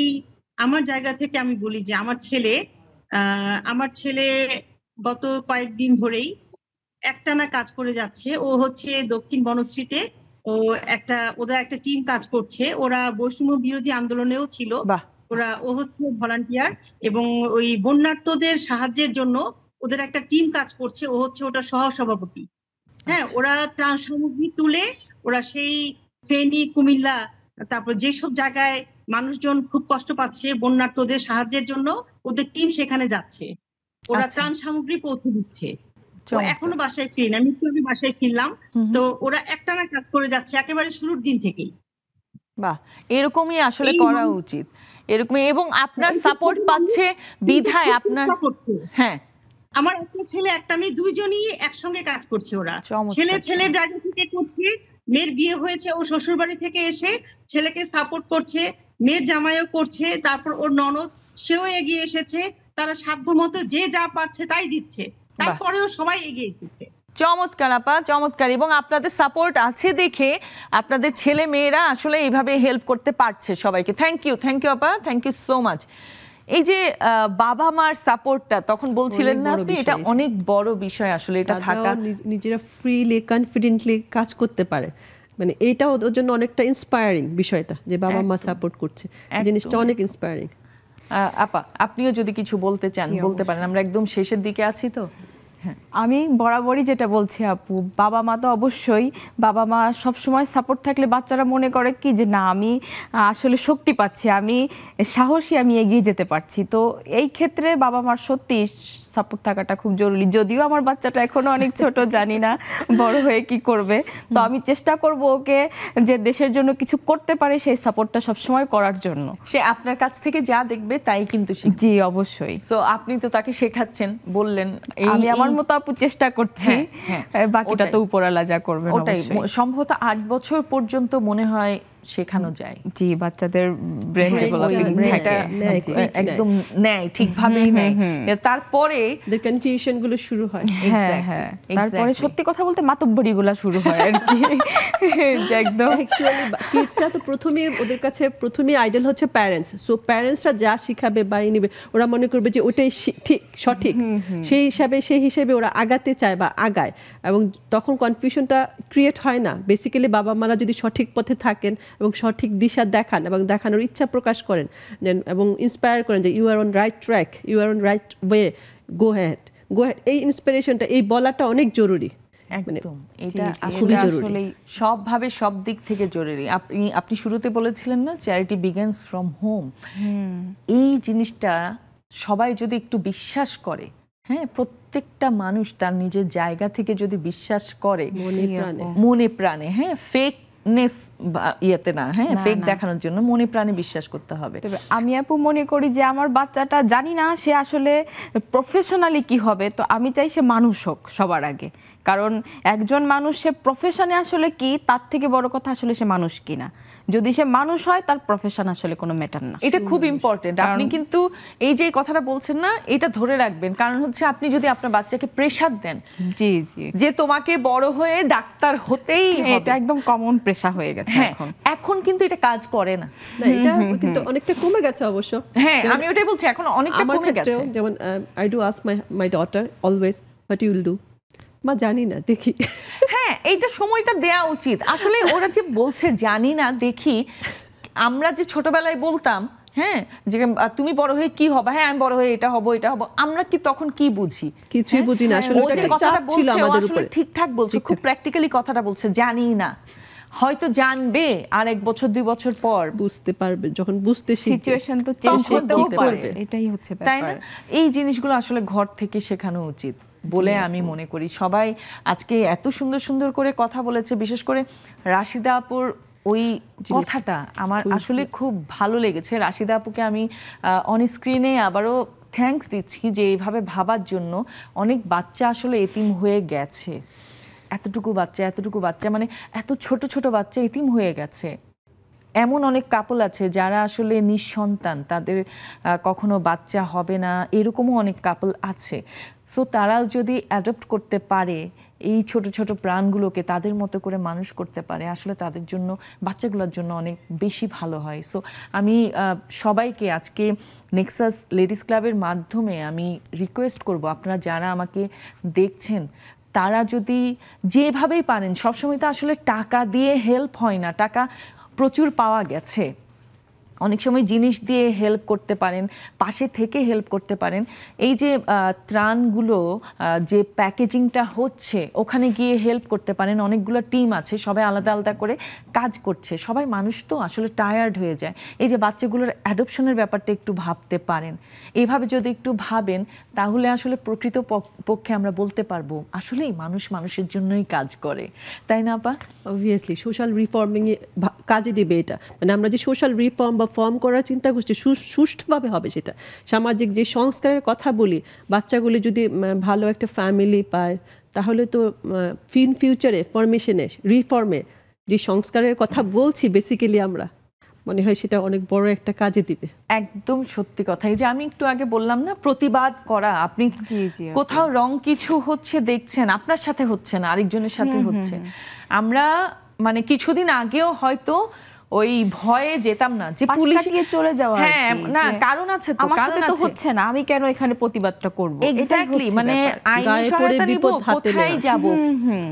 আমার জায়গা থেকে আমি বলি যে আমার ছেলে আমার ছেলে গত কয়েকদিন ধরেই একটানা কাজ করে যাচ্ছে ও হচ্ছে দক্ষিণ বনশ্রীতে ও একটা ওদের একটা টিম কাজ করছে ওরা বৈষম্য বিরোধী আন্দোলনেও ছিল ওরা ও হচ্ছে ভলান্টিয়ার এবং ওই বন্যার্থদের সাহায্যের জন্য ওদের একটা টিম কাজ করছে ও হচ্ছে ওটা সহ সভাপতি হ্যাঁ আচ্ছা। ওরা ত্রাণ সামগ্রী তুলে ওরা সেই ফেনী কুমিল্লা তারপর যেসব জায়গায় মানুষজন খুব কষ্ট পাচ্ছে বন্যার্থদের সাহায্যের জন্য ওদের টিম সেখানে যাচ্ছে ওরা আচ্ছা। ত্রাণ সামগ্রী পৌঁছে দিচ্ছে এখনো বাসায় ফিরি না মৃত্যু আমি বাসায় ফিরলাম তো ওরা একটা না কাজ করে যাচ্ছে একেবারে শুরুর দিন থেকেই বাহ এরকমই আসলে করা উচিত এরকমই এবং আপনার সাপোর্ট পাচ্ছে বিধায় আপনার হ্যাঁ আমার একটা ছেলে একটা মেয়ে দুইজনই একসঙ্গে কাজ করছে ওরা ছেলে ছেলের জায়গা থেকে করছে মেয়ের বিয়ে হয়েছে ও শ্বশুর বাড়ি থেকে এসে ছেলেকে সাপোর্ট করছে মেয়ের জামাইও করছে তারপর ওর ননদ সেও এগিয়ে এসেছে তারা সাধ্য মতো যে যা পারছে তাই দিচ্ছে তারপরেও সবাই এগিয়ে এসেছে চমৎকার আপা চমৎকার এবং আপনাদের সাপোর্ট আছে দেখে আপনাদের ছেলে মেয়েরা আসলে এইভাবে হেল্প করতে পারছে সবাইকে থ্যাংক ইউ থ্যাংক ইউ আপা থ্যাংক ইউ সো মাচ এই যে বাবা মার সাপোর্টটা তখন বলছিলেন না আপনি এটা অনেক বড় বিষয় আসলে এটা থাকা নিজেরা ফ্রিলি কনফিডেন্টলি কাজ করতে পারে মানে এইটা ওর জন্য অনেকটা ইন্সপায়ারিং বিষয়টা যে বাবা মা সাপোর্ট করছে জিনিসটা অনেক ইন্সপায়ারিং আপা আপনিও যদি কিছু বলতে চান বলতে পারেন আমরা একদম শেষের দিকে আছি তো হ্যাঁ। আমি বরাবরই যেটা বলছি আপু বাবা মা তো অবশ্যই বাবা মা সবসময় সাপোর্ট থাকলে বাচ্চারা মনে করে কি যে না আমি আসলে শক্তি পাচ্ছি আমি সাহসী আমি এগিয়ে যেতে পারছি তো এই ক্ষেত্রে বাবা মার সত্যি সাপোর্ট থাকাটা খুব জরুরি যদিও আমার বাচ্চাটা এখনো অনেক ছোট জানি না বড় হয়ে কি করবে তো আমি চেষ্টা করব ওকে যে দেশের জন্য কিছু করতে পারে সেই সাপোর্টটা সব সময় করার জন্য সে আপনার কাছ থেকে যা দেখবে তাই কিন্তু জি অবশ্যই তো আপনি তো তাকে শেখাচ্ছেন বললেন আমি আমার মতো আপু চেষ্টা করছি হ্যাঁ, হ্যাঁ। বাকিটা তো উপরালা যা করবে ওটাই সম্ভবত আট বছর পর্যন্ত মনে হয় শেখানো যায় জি বাচ্চাদের ব্রেন হ্যাঁ, হ্যাঁ, হ্যাঁ, ডেভেলপিং একদম নেয় ঠিকভাবেই নেয় তারপরে কনফিউশন গুলো শুরু হয় হ্যাঁ হ্যাঁ তারপরে সত্যি কথা বলতে মাতব্বরি গুলো শুরু হয় আর কি একদম অ্যাকচুয়ালি কিডসরা তো প্রথমে ওদের কাছে প্রথমে আইডল হচ্ছে প্যারেন্টস সো প্যারেন্টসরা যা শিখাবে বা নিবে ওরা মনে করবে যে ওটাই ঠিক সঠিক সেই হিসাবে সেই হিসাবে ওরা আগাতে চায় বা আগায় এবং তখন কনফিউশনটা ক্রিয়েট হয় না বেসিক্যালি বাবা মারা যদি সঠিক পথে থাকেন এবং সঠিক দিশা দেখান এবং দেখানোর ইচ্ছা প্রকাশ করেন দেন এবং ইন্সপায়ার করেন যে you are on right track you are on right way go ahead go এই ইন্সপিরেশনটা এই বলাটা অনেক জরুরি মানে একদম এটা সবভাবে সব দিক থেকে জরুরি আপনি আপনি শুরুতে বলেছিলেন না চ্যারিটি বিগেন্স ফ্রম হোম এই জিনিসটা সবাই যদি একটু বিশ্বাস করে হ্যাঁ প্রত্যেকটা মানুষ তার নিজের জায়গা থেকে যদি বিশ্বাস করে মনে প্রাণে হ্যাঁ ফেক নেস ইয়েতে না হ্যাঁ ফেক দেখানোর জন্য মনে প্রাণে বিশ্বাস করতে হবে আমি আপু মনে করি যে আমার বাচ্চাটা জানি না সে আসলে প্রফেশনালি কি হবে তো আমি চাই সে মানুষ হোক সবার আগে কারণ একজন মানুষ সে প্রফেশনে আসলে কি তার থেকে বড় কথা আসলে সে মানুষ কিনা যদি সে মানুষ হয় তার প্রফেশন আসলে কোনো ম্যাটার না এটা খুব ইম্পর্টেন্ট আপনি কিন্তু এই যে কথাটা বলছেন না এটা ধরে রাখবেন কারণ হচ্ছে আপনি যদি আপনার বাচ্চাকে প্রেশার দেন জি জি যে তোমাকে বড় হয়ে ডাক্তার হতেই হ্যাঁ, এটা একদম কমন প্রেশা হয়ে গেছে হ্যাঁ, এখন এখন কিন্তু এটা কাজ করে না এটা কিন্তু অনেকটা কমে গেছে অবশ্য হ্যাঁ আমি ওটাই বলছি এখন অনেকটা কমে গেছে যেমন I do ask my my daughter always what you will do মা জানি না দেখি হ্যাঁ এইটা সময়টা দেয়া উচিত আসলে ওরা যে বলছে জানি না দেখি আমরা যে ছোটবেলায় বলতাম হ্যাঁ যে তুমি বড় হয়ে কি হবে হ্যাঁ আমি বড় হয়ে এটা এটা আমরা কি তখন কি বুঝি কিছুই হ্যাঁ? বুঝি না আসলে কথাটা ছিল আমাদের উপরে ঠিকঠাক বলছে খুব প্র্যাকটিক্যালি কথাটা বলছে জানি না হয়তো জানবে আর এক বছর দুই বছর পর বুঝতে পারবে যখন বুঝতে সিচুয়েশন তো চেঞ্জ হতেও এটাই হচ্ছে তাই না এই জিনিসগুলো আসলে ঘর থেকে শেখানো উচিত বলে আমি মনে করি সবাই আজকে এত সুন্দর সুন্দর করে কথা বলেছে বিশেষ করে রাশিদা আপুর ওই কথাটা আমার আসলে খুব ভালো লেগেছে রাশিদা আপুকে আমি অন স্ক্রিনে আবারও থ্যাংকস দিচ্ছি যে এইভাবে ভাবার জন্য অনেক বাচ্চা আসলে এতিম হয়ে গেছে এতটুকু বাচ্চা এতটুকু বাচ্চা মানে এত ছোট ছোট বাচ্চা এতিম হয়ে গেছে এমন অনেক কাপল আছে যারা আসলে নিঃসন্তান তাদের কখনো বাচ্চা হবে না এরকমও অনেক কাপল আছে সো তারাও যদি অ্যাডপ্ট করতে পারে এই ছোট ছোট প্রাণগুলোকে তাদের মতো করে মানুষ করতে পারে আসলে তাদের জন্য বাচ্চাগুলোর জন্য অনেক বেশি ভালো হয় সো আমি সবাইকে আজকে নেক্সাস লেডিস ক্লাবের মাধ্যমে আমি রিকোয়েস্ট করব আপনারা যারা আমাকে দেখছেন তারা যদি যেভাবেই পারেন সবসময় তো আসলে টাকা দিয়ে হেল্প হয় না টাকা প্রচুর পাওয়া গেছে অনেক সময় জিনিস দিয়ে হেল্প করতে পারেন পাশে থেকে হেল্প করতে পারেন এই যে ত্রাণগুলো যে প্যাকেজিংটা হচ্ছে ওখানে গিয়ে হেল্প করতে পারেন অনেকগুলো টিম আছে সবাই আলাদা আলাদা করে কাজ করছে সবাই মানুষ তো আসলে টায়ার্ড হয়ে যায় এই যে বাচ্চাগুলোর অ্যাডপশনের ব্যাপারটা একটু ভাবতে পারেন এভাবে যদি একটু ভাবেন তাহলে আসলে প্রকৃত পক্ষে আমরা বলতে পারবো আসলেই মানুষ মানুষের জন্যই কাজ করে তাই না আপা অবভিয়াসলি সোশ্যাল রিফর্মিংয়ে কাজে দেবে এটা মানে আমরা যে সোশ্যাল রিফর্ম বা ফর্ম করার চিন্তা করছে সুষ্ঠুভাবে হবে সেটা সামাজিক যে সংস্কারের কথা বলি বাচ্চাগুলি যদি ভালো একটা ফ্যামিলি পায় তাহলে তো ফিন ফিউচারে ফরমেশনে রিফর্মে যে সংস্কারের কথা বলছি বেসিক্যালি আমরা মনে হয় সেটা অনেক বড় একটা কাজে দিবে একদম সত্যি কথা এই যে আমি একটু আগে বললাম না প্রতিবাদ করা আপনি কোথাও রং কিছু হচ্ছে দেখছেন আপনার সাথে হচ্ছে না আরেকজনের সাথে হচ্ছে আমরা মানে কিছুদিন আগেও হয়তো ওই ভয়ে যেতাম না যে পুলিশ গিয়ে চলে যাওয়া হ্যাঁ না কারণ আছে তো আমার সাথে তো হচ্ছে না আমি কেন এখানে প্রতিবাদটা করব এক্স্যাক্টলি মানে আইনি সহায়তা নিব কোথায় যাব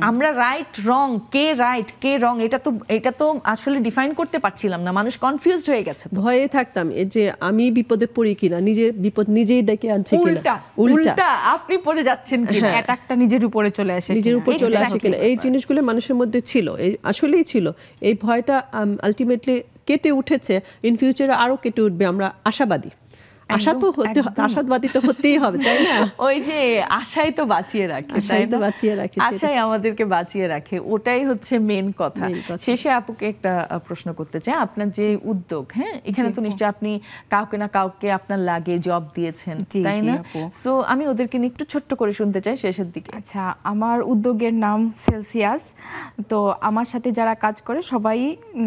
আমরা রাইট রং কে রাইট কে রং এটা তো এটা তো আসলে ডিফাইন করতে পারছিলাম না মানুষ কনফিউজড হয়ে গেছে ভয়ে থাকতাম এই যে আমি বিপদে পড়ি কিনা নিজে বিপদ নিজেই ডেকে আনছি কিনা উল্টা আপনি পড়ে যাচ্ছেন কিনা অ্যাটাকটা নিজের উপরে চলে আসে নিজের উপর চলে আসে কিনা এই জিনিসগুলো মানুষের মধ্যে ছিল আসলেই ছিল এই ভয়টা আলটি আলটিমেটলি কেটে উঠেছে ইন ফিউচারে আরও কেটে উঠবে আমরা আশাবাদী আশা তো হতে আশাবাদী তো হতেই হবে তাই না ওই যে আশাই তো বাঁচিয়ে রাখে তো বাঁচিয়ে রাখে আশাই আমাদেরকে বাঁচিয়ে রাখে ওটাই হচ্ছে মেন কথা শেষে আপুকে একটা প্রশ্ন করতে চাই আপনার যে উদ্যোগ হ্যাঁ এখানে তো আপনি কাউকে না কাউকে আপনার লাগে জব দিয়েছেন তাই না সো আমি ওদেরকে নিয়ে একটু ছোট্ট করে শুনতে চাই শেষের দিকে আচ্ছা আমার উদ্যোগের নাম সেলসিয়াস তো আমার সাথে যারা কাজ করে সবাই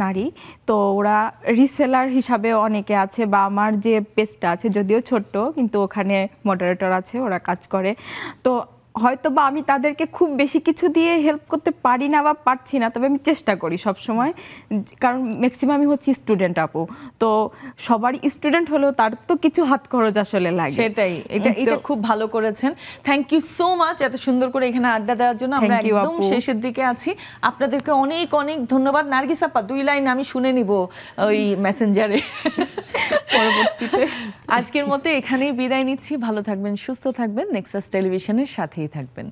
নারী তো ওরা রিসেলার হিসাবে অনেকে আছে বা আমার যে পেস্টটা আছে যদিও ছোট্ট কিন্তু ওখানে মডারেটর আছে ওরা কাজ করে তো হয়তো বা আমি তাদেরকে খুব বেশি কিছু দিয়ে হেল্প করতে পারি না বা পারছি না তবে আমি চেষ্টা করি সব সময় কারণ ম্যাক্সিমামই হচ্ছে স্টুডেন্ট আপু তো সবার স্টুডেন্ট হলেও তার তো কিছু হাত খরচ আসলে লাগে সেটাই এটা এটা খুব ভালো করেছেন থ্যাংক ইউ সো মাচ এত সুন্দর করে এখানে আড্ডা দেওয়ার জন্য আমরা একদম শেষের দিকে আছি আপনাদেরকে অনেক অনেক ধন্যবাদ নার্গিস আপা দুই লাইন আমি শুনে নিব ওই মেসেঞ্জারে পরবর্তীতে আজকের মতো এখানেই বিদায় নিচ্ছি ভালো থাকবেন সুস্থ থাকবেন নেক্সাস টেলিভিশনের সাথেই থাকবেন